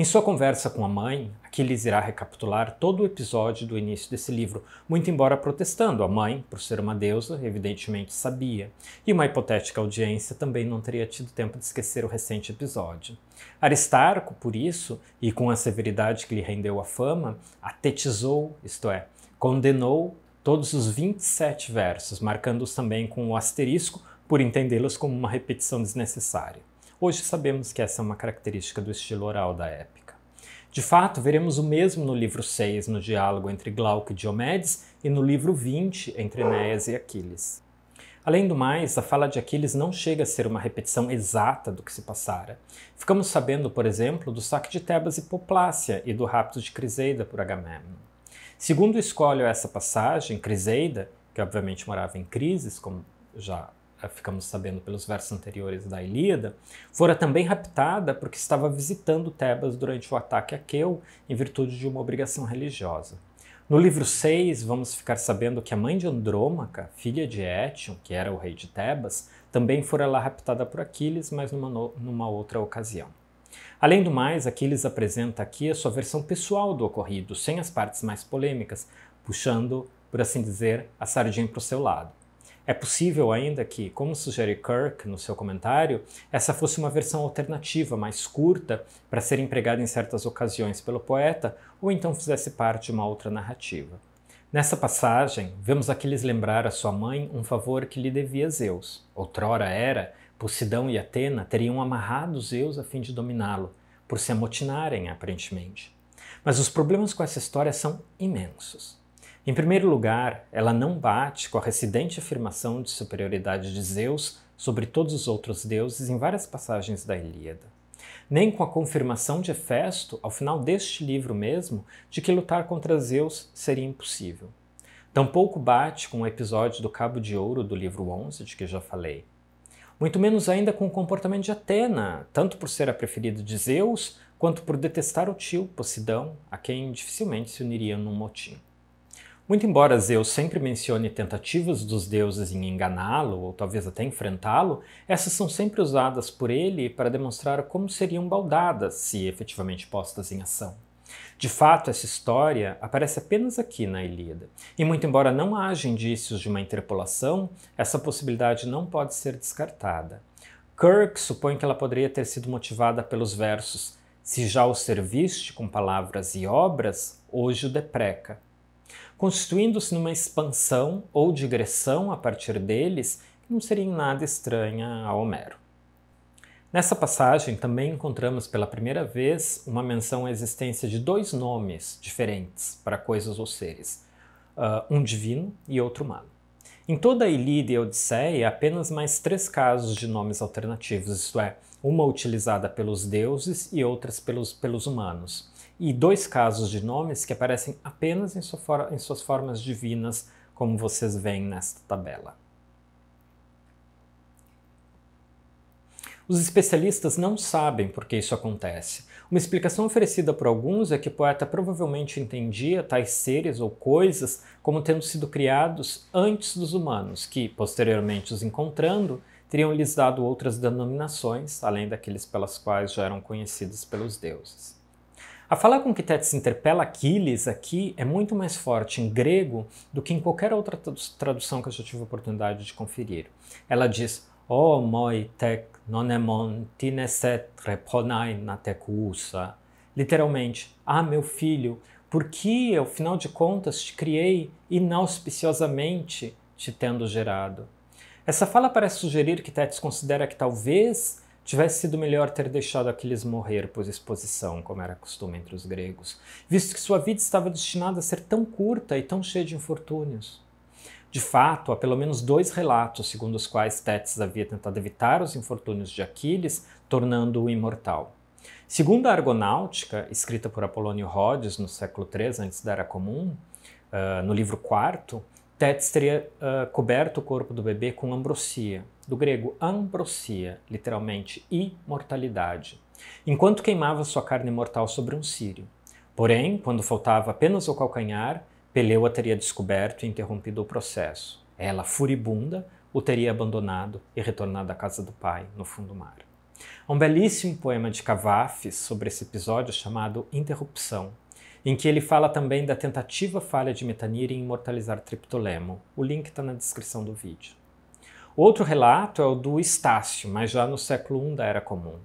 Em sua conversa com a mãe, Aquiles irá recapitular todo o episódio do início desse livro, muito embora protestando. A mãe, por ser uma deusa, evidentemente sabia, e uma hipotética audiência também não teria tido tempo de esquecer o recente episódio. Aristarco, por isso, e com a severidade que lhe rendeu a fama, atetizou, isto é, condenou todos os 27 versos, marcando-os também com o um asterisco por entendê-los como uma repetição desnecessária. Hoje sabemos que essa é uma característica do estilo oral da épica. De fato, veremos o mesmo no livro 6, no diálogo entre Glauco e Diomedes, e no livro 20, entre Enéas e Aquiles. Além do mais, a fala de Aquiles não chega a ser uma repetição exata do que se passara. Ficamos sabendo, por exemplo, do saque de Tebas e Poplácia e do rapto de Criseida por Agamemnon. Segundo escolho essa passagem, Criseida, que obviamente morava em Crises, como já ficamos sabendo pelos versos anteriores da Ilíada, fora também raptada porque estava visitando Tebas durante o ataque a Aqueu em virtude de uma obrigação religiosa. No livro 6, vamos ficar sabendo que a mãe de Andrômaca, filha de Étion, que era o rei de Tebas, também fora lá raptada por Aquiles, mas numa, numa outra ocasião. Além do mais, Aquiles apresenta aqui a sua versão pessoal do ocorrido, sem as partes mais polêmicas, puxando, por assim dizer, a sardinha para o seu lado. É possível ainda que, como sugere Kirk no seu comentário, essa fosse uma versão alternativa, mais curta, para ser empregada em certas ocasiões pelo poeta, ou então fizesse parte de uma outra narrativa. Nessa passagem, vemos Aquiles lembrar a sua mãe um favor que lhe devia Zeus. Outrora era, Posidão e Atena teriam amarrado Zeus a fim de dominá-lo, por se amotinarem, aparentemente. Mas os problemas com essa história são imensos. Em primeiro lugar, ela não bate com a recidente afirmação de superioridade de Zeus sobre todos os outros deuses em várias passagens da Ilíada, nem com a confirmação de Hefesto, ao final deste livro mesmo, de que lutar contra Zeus seria impossível. Tampouco bate com o episódio do Cabo de Ouro do livro 11, de que já falei. Muito menos ainda com o comportamento de Atena, tanto por ser a preferida de Zeus, quanto por detestar o tio Poseidon, a quem dificilmente se uniria num motim. Muito embora Zeus sempre mencione tentativas dos deuses em enganá-lo ou talvez até enfrentá-lo, essas são sempre usadas por ele para demonstrar como seriam baldadas se efetivamente postas em ação. De fato, essa história aparece apenas aqui na Ilíada, e muito embora não haja indícios de uma interpolação, essa possibilidade não pode ser descartada. Kirk supõe que ela poderia ter sido motivada pelos versos se já o serviste com palavras e obras, hoje o depreca, constituindo-se numa expansão ou digressão a partir deles, que não seria em nada estranha a Homero. Nessa passagem também encontramos pela primeira vez uma menção à existência de dois nomes diferentes para coisas ou seres, ah, um divino e outro humano. Em toda a Ilíada e a Odisseia, apenas mais três casos de nomes alternativos, isto é, uma utilizada pelos deuses e outras pelos, pelos humanos e dois casos de nomes que aparecem apenas em, sua for em suas formas divinas, como vocês veem nesta tabela. Os especialistas não sabem por que isso acontece. Uma explicação oferecida por alguns é que o poeta provavelmente entendia tais seres ou coisas como tendo sido criados antes dos humanos, que, posteriormente os encontrando, teriam lhes dado outras denominações, além daqueles pelas quais já eram conhecidos pelos deuses. A fala com que Tétis interpela Aquiles aqui é muito mais forte em grego do que em qualquer outra tradução que eu já tive a oportunidade de conferir. Ela diz: O oh, moi tek nonemon tineset reponai natekusa. Literalmente, ah, meu filho, por que, afinal de contas, te criei inauspiciosamente te tendo gerado? Essa fala parece sugerir que Tétis considera que talvez Tivesse sido melhor ter deixado Aquiles morrer por exposição, como era costume entre os gregos, visto que sua vida estava destinada a ser tão curta e tão cheia de infortúnios. De fato, há pelo menos dois relatos segundo os quais Tétis havia tentado evitar os infortúnios de Aquiles, tornando-o imortal. Segundo a Argonáutica, escrita por Apolônio Rhodes no século III a.C., uh, no livro IV, Tétis teria uh, coberto o corpo do bebê com ambrosia, do grego ambrosia, literalmente imortalidade, enquanto queimava sua carne mortal sobre um círio. Porém, quando faltava apenas o calcanhar, Peleu a teria descoberto e interrompido o processo. Ela, furibunda, o teria abandonado e retornado à casa do pai, no fundo do mar. Há um belíssimo poema de Cavafis sobre esse episódio chamado Interrupção, em que ele fala também da tentativa falha de Metanir em imortalizar Triptolemo. O link está na descrição do vídeo. Outro relato é o do Estácio, mas já no século I da Era Comum,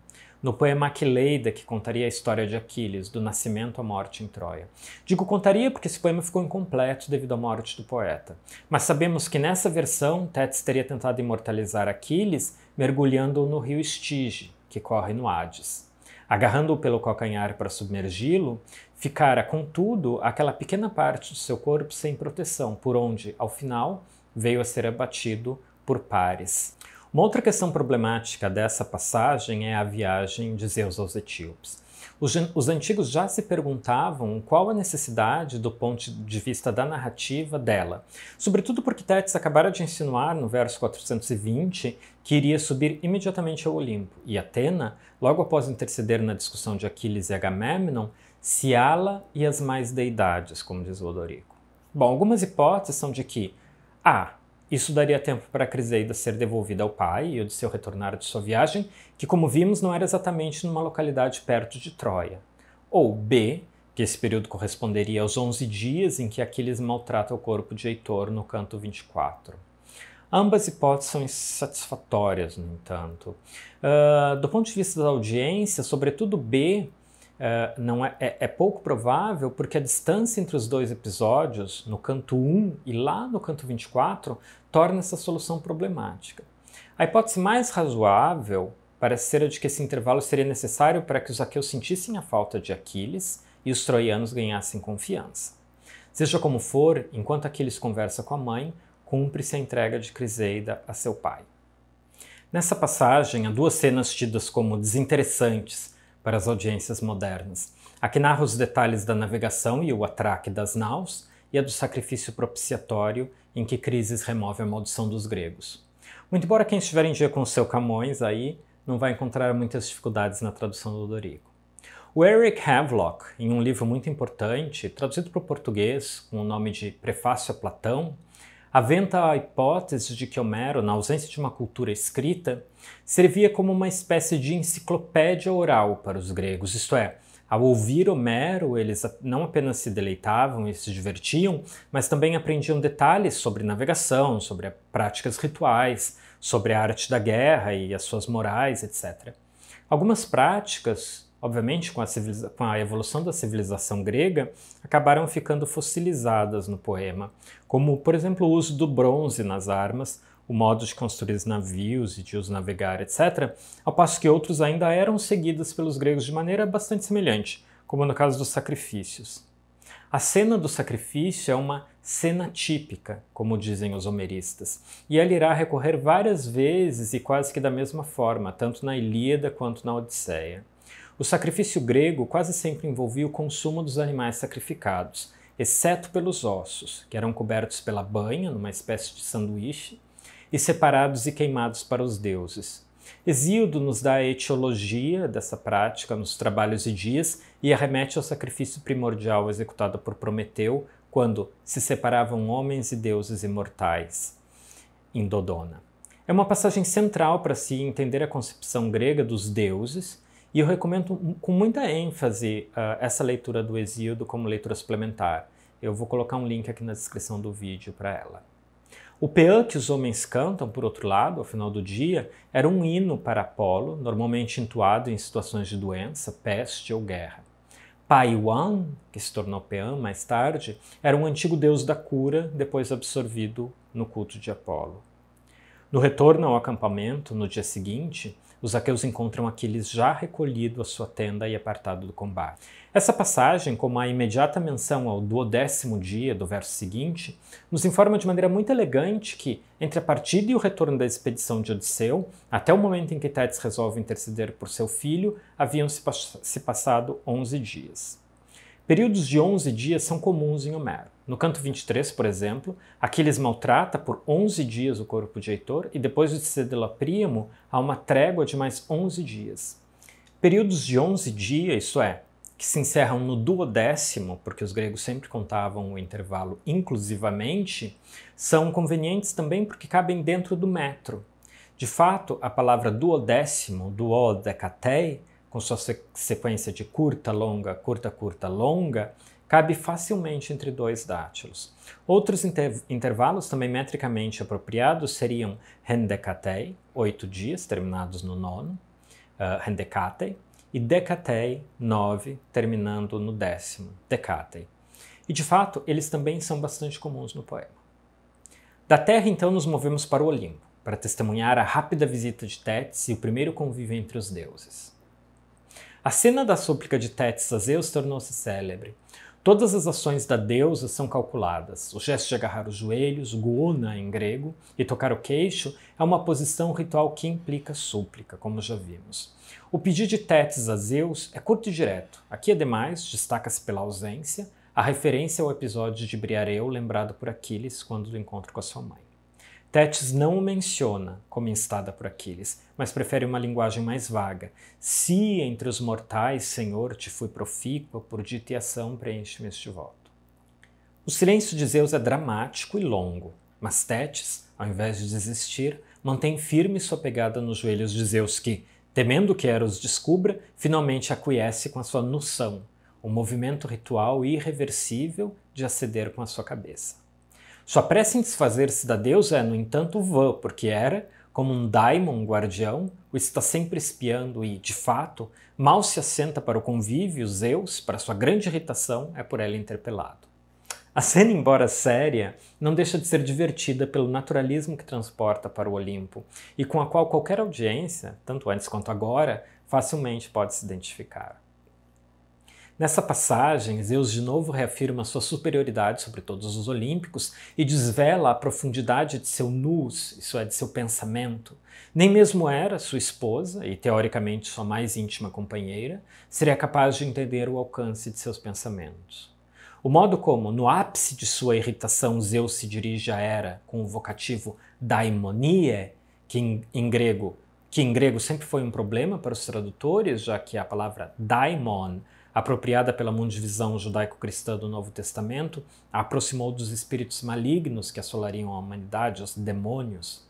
no poema Aquileida, que contaria a história de Aquiles, do nascimento à morte em Troia. Digo contaria porque esse poema ficou incompleto devido à morte do poeta. Mas sabemos que nessa versão, Tétis teria tentado imortalizar Aquiles mergulhando-o no rio Estige, que corre no Hades. Agarrando-o pelo calcanhar para submergi-lo, Ficara, contudo, aquela pequena parte de seu corpo sem proteção, por onde, ao final, veio a ser abatido por pares. Uma outra questão problemática dessa passagem é a viagem de Zeus aos etíopes. Os, os antigos já se perguntavam qual a necessidade do ponto de vista da narrativa dela, sobretudo porque Tétis acabara de insinuar no verso 420 que iria subir imediatamente ao Olimpo, e Atena, logo após interceder na discussão de Aquiles e Agamemnon, Ciala e as mais deidades, como diz Odorico. Bom, algumas hipóteses são de que A. Ah, isso daria tempo para a Criseida ser devolvida ao pai e Odisseu retornar de sua viagem, que, como vimos, não era exatamente numa localidade perto de Troia. Ou B. Que esse período corresponderia aos 11 dias em que Aquiles maltrata o corpo de Heitor no canto 24. Ambas hipóteses são insatisfatórias, no entanto. Uh, do ponto de vista da audiência, sobretudo B é, não é, é, é, pouco provável porque a distância entre os dois episódios, no canto 1 e lá no canto 24, torna essa solução problemática. A hipótese mais razoável parece ser a de que esse intervalo seria necessário para que os aqueus sentissem a falta de Aquiles e os troianos ganhassem confiança. Seja como for, enquanto Aquiles conversa com a mãe, cumpre-se a entrega de Criseida a seu pai. Nessa passagem, há duas cenas tidas como desinteressantes para as audiências modernas. Aqui narra os detalhes da navegação e o atraque das naus e a do sacrifício propiciatório em que Crises remove a maldição dos gregos. Muito embora quem estiver em dia com o seu Camões aí não vai encontrar muitas dificuldades na tradução do Dorico. O Eric Havelock, em um livro muito importante, traduzido para o português com o nome de Prefácio a Platão, Aventa a hipótese de que Homero, na ausência de uma cultura escrita, servia como uma espécie de enciclopédia oral para os gregos, isto é, ao ouvir Homero, eles não apenas se deleitavam e se divertiam, mas também aprendiam detalhes sobre navegação, sobre práticas rituais, sobre a arte da guerra e as suas morais, etc. Algumas práticas obviamente com a, com a evolução da civilização grega, acabaram ficando fossilizadas no poema, como, por exemplo, o uso do bronze nas armas, o modo de construir os navios e de os navegar, etc., ao passo que outros ainda eram seguidos pelos gregos de maneira bastante semelhante, como no caso dos sacrifícios. A cena do sacrifício é uma cena típica, como dizem os homeristas, e ela irá recorrer várias vezes e quase que da mesma forma, tanto na Ilíada quanto na Odisseia. O sacrifício grego quase sempre envolvia o consumo dos animais sacrificados, exceto pelos ossos, que eram cobertos pela banha, numa espécie de sanduíche, e separados e queimados para os deuses. Hesíodo nos dá a etiologia dessa prática nos trabalhos e dias e arremete ao sacrifício primordial executado por Prometeu quando se separavam homens e deuses imortais, em Dodona. É uma passagem central para se entender a concepção grega dos deuses e eu recomendo com muita ênfase uh, essa leitura do Exíodo como leitura suplementar. Eu vou colocar um link aqui na descrição do vídeo para ela. O peã que os homens cantam, por outro lado, ao final do dia, era um hino para Apolo, normalmente entoado em situações de doença, peste ou guerra. Wan, que se tornou peã mais tarde, era um antigo deus da cura, depois absorvido no culto de Apolo. No retorno ao acampamento, no dia seguinte, os aqueus encontram Aquiles já recolhido à sua tenda e apartado do combate. Essa passagem, como a imediata menção ao duodécimo dia do verso seguinte, nos informa de maneira muito elegante que, entre a partida e o retorno da expedição de Odisseu, até o momento em que Tétis resolve interceder por seu filho, haviam se, pass se passado 11 dias. Períodos de 11 dias são comuns em Homero. No canto 23, por exemplo, Aquiles maltrata por 11 dias o corpo de Heitor e depois de cedê-lo a Príamo, há uma trégua de mais 11 dias. Períodos de 11 dias, isso é, que se encerram no duodécimo, porque os gregos sempre contavam o intervalo inclusivamente, são convenientes também porque cabem dentro do metro. De fato, a palavra duodécimo, duodecatei, com sua sequência de curta, longa, curta, curta, longa, cabe facilmente entre dois dátilos. Outros inter intervalos também metricamente apropriados seriam Rendecatei, oito dias, terminados no nono, uh, ah, Rendecatei, e Decatei, nove, terminando no décimo, Decatei. E de fato, eles também são bastante comuns no poema. Da Terra, então, nos movemos para o Olimpo, para testemunhar a rápida visita de Tétis e o primeiro convívio entre os deuses. A cena da súplica de Tétis a Zeus tornou-se célebre. Todas as ações da deusa são calculadas. O gesto de agarrar os joelhos, guna em grego, e tocar o queixo é uma posição ritual que implica súplica, como já vimos. O pedido de Tétis a Zeus é curto e direto. Aqui, ademais, destaca-se pela ausência, a referência ao episódio de Briareu lembrado por Aquiles quando do encontro com a sua mãe. Tétis não o menciona como instada por Aquiles, mas prefere uma linguagem mais vaga. Se entre os mortais, Senhor, te fui profícua, por dita e ação preenche-me este voto. O silêncio de Zeus é dramático e longo, mas Tétis, ao invés de desistir, mantém firme sua pegada nos joelhos de Zeus que, temendo que Eros descubra, finalmente acuesce com a sua noção, um movimento ritual irreversível de aceder com a sua cabeça. Sua pressa em desfazer-se da deusa é, no entanto, vã, porque era, como um daimon guardião, o está sempre espiando e, de fato, mal se assenta para o convívio, Zeus, para sua grande irritação, é por ela interpelado. A cena, embora séria, não deixa de ser divertida pelo naturalismo que transporta para o Olimpo e com a qual qualquer audiência, tanto antes quanto agora, facilmente pode se identificar. Nessa passagem, Zeus de novo reafirma sua superioridade sobre todos os olímpicos e desvela a profundidade de seu nous, isso é, de seu pensamento. Nem mesmo Hera, sua esposa e teoricamente sua mais íntima companheira, seria capaz de entender o alcance de seus pensamentos. O modo como, no ápice de sua irritação, Zeus se dirige a Hera com o vocativo daimonie, que em, em grego que em grego sempre foi um problema para os tradutores, já que a palavra daimon apropriada pela mundivisão judaico-cristã do Novo Testamento, a aproximou dos espíritos malignos que assolariam a humanidade, os demônios.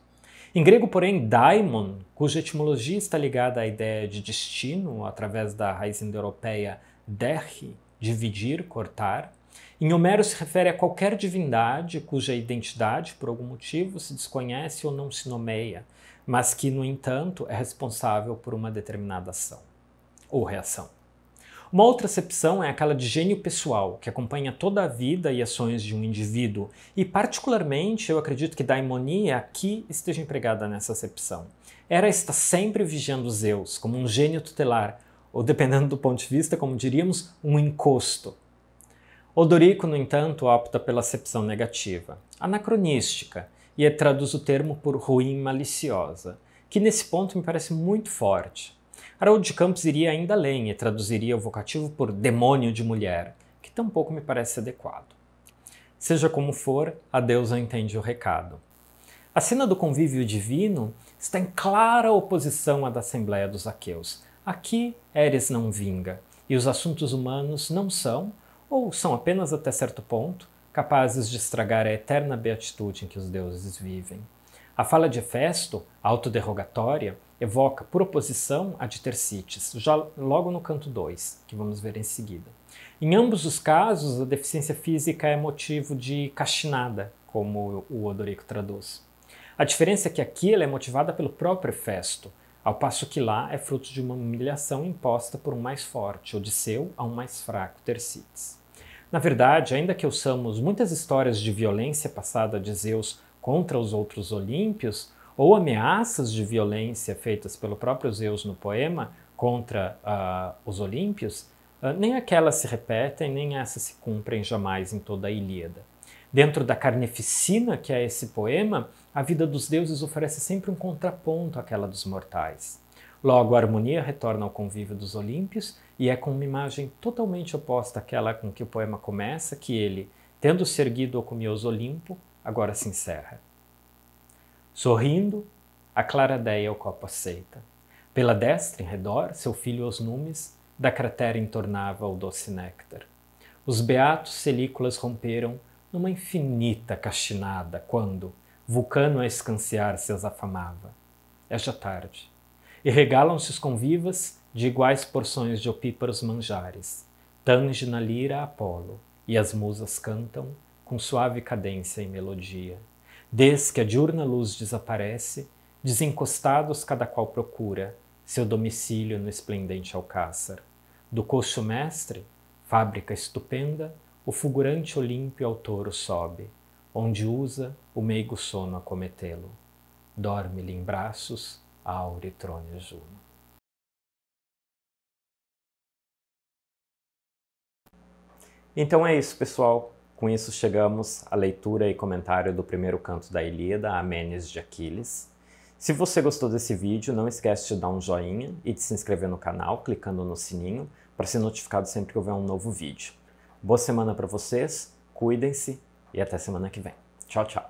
Em grego, porém, daimon, cuja etimologia está ligada à ideia de destino, através da raiz indo-europeia derri, dividir, cortar, em Homero se refere a qualquer divindade cuja identidade, por algum motivo, se desconhece ou não se nomeia, mas que, no entanto, é responsável por uma determinada ação ou reação. Uma outra acepção é aquela de gênio pessoal, que acompanha toda a vida e ações de um indivíduo, e particularmente eu acredito que daimonia é aqui esteja empregada nessa acepção. Hera está sempre vigiando Zeus, como um gênio tutelar, ou dependendo do ponto de vista, como diríamos, um encosto. Odorico, no entanto, opta pela acepção negativa, anacronística, e traduz o termo por ruim maliciosa, que nesse ponto me parece muito forte. Harold Campos iria ainda além e traduziria o vocativo por demônio de mulher, que tampouco me parece adequado. Seja como for, a deusa entende o recado. A cena do convívio divino está em clara oposição à da Assembleia dos Aqueus. Aqui, Eris não vinga, e os assuntos humanos não são, ou são apenas até certo ponto, capazes de estragar a eterna beatitude em que os deuses vivem. A fala de Festo, autoderrogatória, evoca, por oposição, a de Tercites, já logo no canto 2, que vamos ver em seguida. Em ambos os casos, a deficiência física é motivo de castinada, como o Odorico traduz. A diferença é que aqui ela é motivada pelo próprio Festo, ao passo que lá é fruto de uma humilhação imposta por um mais forte, Odisseu, a um mais fraco, Tercites. Na verdade, ainda que ouçamos muitas histórias de violência passada de Zeus contra os outros olímpios, ou ameaças de violência feitas pelo próprio Zeus no poema contra uh, os Olímpios, uh, nem aquelas se repetem, nem essas se cumprem jamais em toda a Ilíada. Dentro da carneficina que é esse poema, a vida dos deuses oferece sempre um contraponto àquela dos mortais. Logo, a harmonia retorna ao convívio dos Olímpios e é com uma imagem totalmente oposta àquela com que o poema começa, que ele, tendo se erguido ao cumioso Olimpo, agora se encerra. Sorrindo, a clara déia o copo aceita. Pela destra, em redor, seu filho aos numes, da cratera entornava o doce néctar. Os beatos celículas romperam numa infinita castinada, quando, vulcano a escanciar se as afamava. É já tarde. E regalam-se os convivas de iguais porções de opíparos manjares. Tange na lira Apolo, e as musas cantam com suave cadência e melodia. Desde que a diurna luz desaparece, desencostados cada qual procura seu domicílio no esplendente alcázar, Do coxo mestre, fábrica estupenda, o fulgurante Olímpio ao touro sobe, onde usa o meigo sono acometê-lo. Dorme-lhe em braços, aure trônio Juno. Então é isso, pessoal. Com isso, chegamos à leitura e comentário do primeiro canto da Ilíada, Amenes de Aquiles. Se você gostou desse vídeo, não esquece de dar um joinha e de se inscrever no canal, clicando no sininho, para ser notificado sempre que houver um novo vídeo. Boa semana para vocês, cuidem-se e até semana que vem. Tchau, tchau!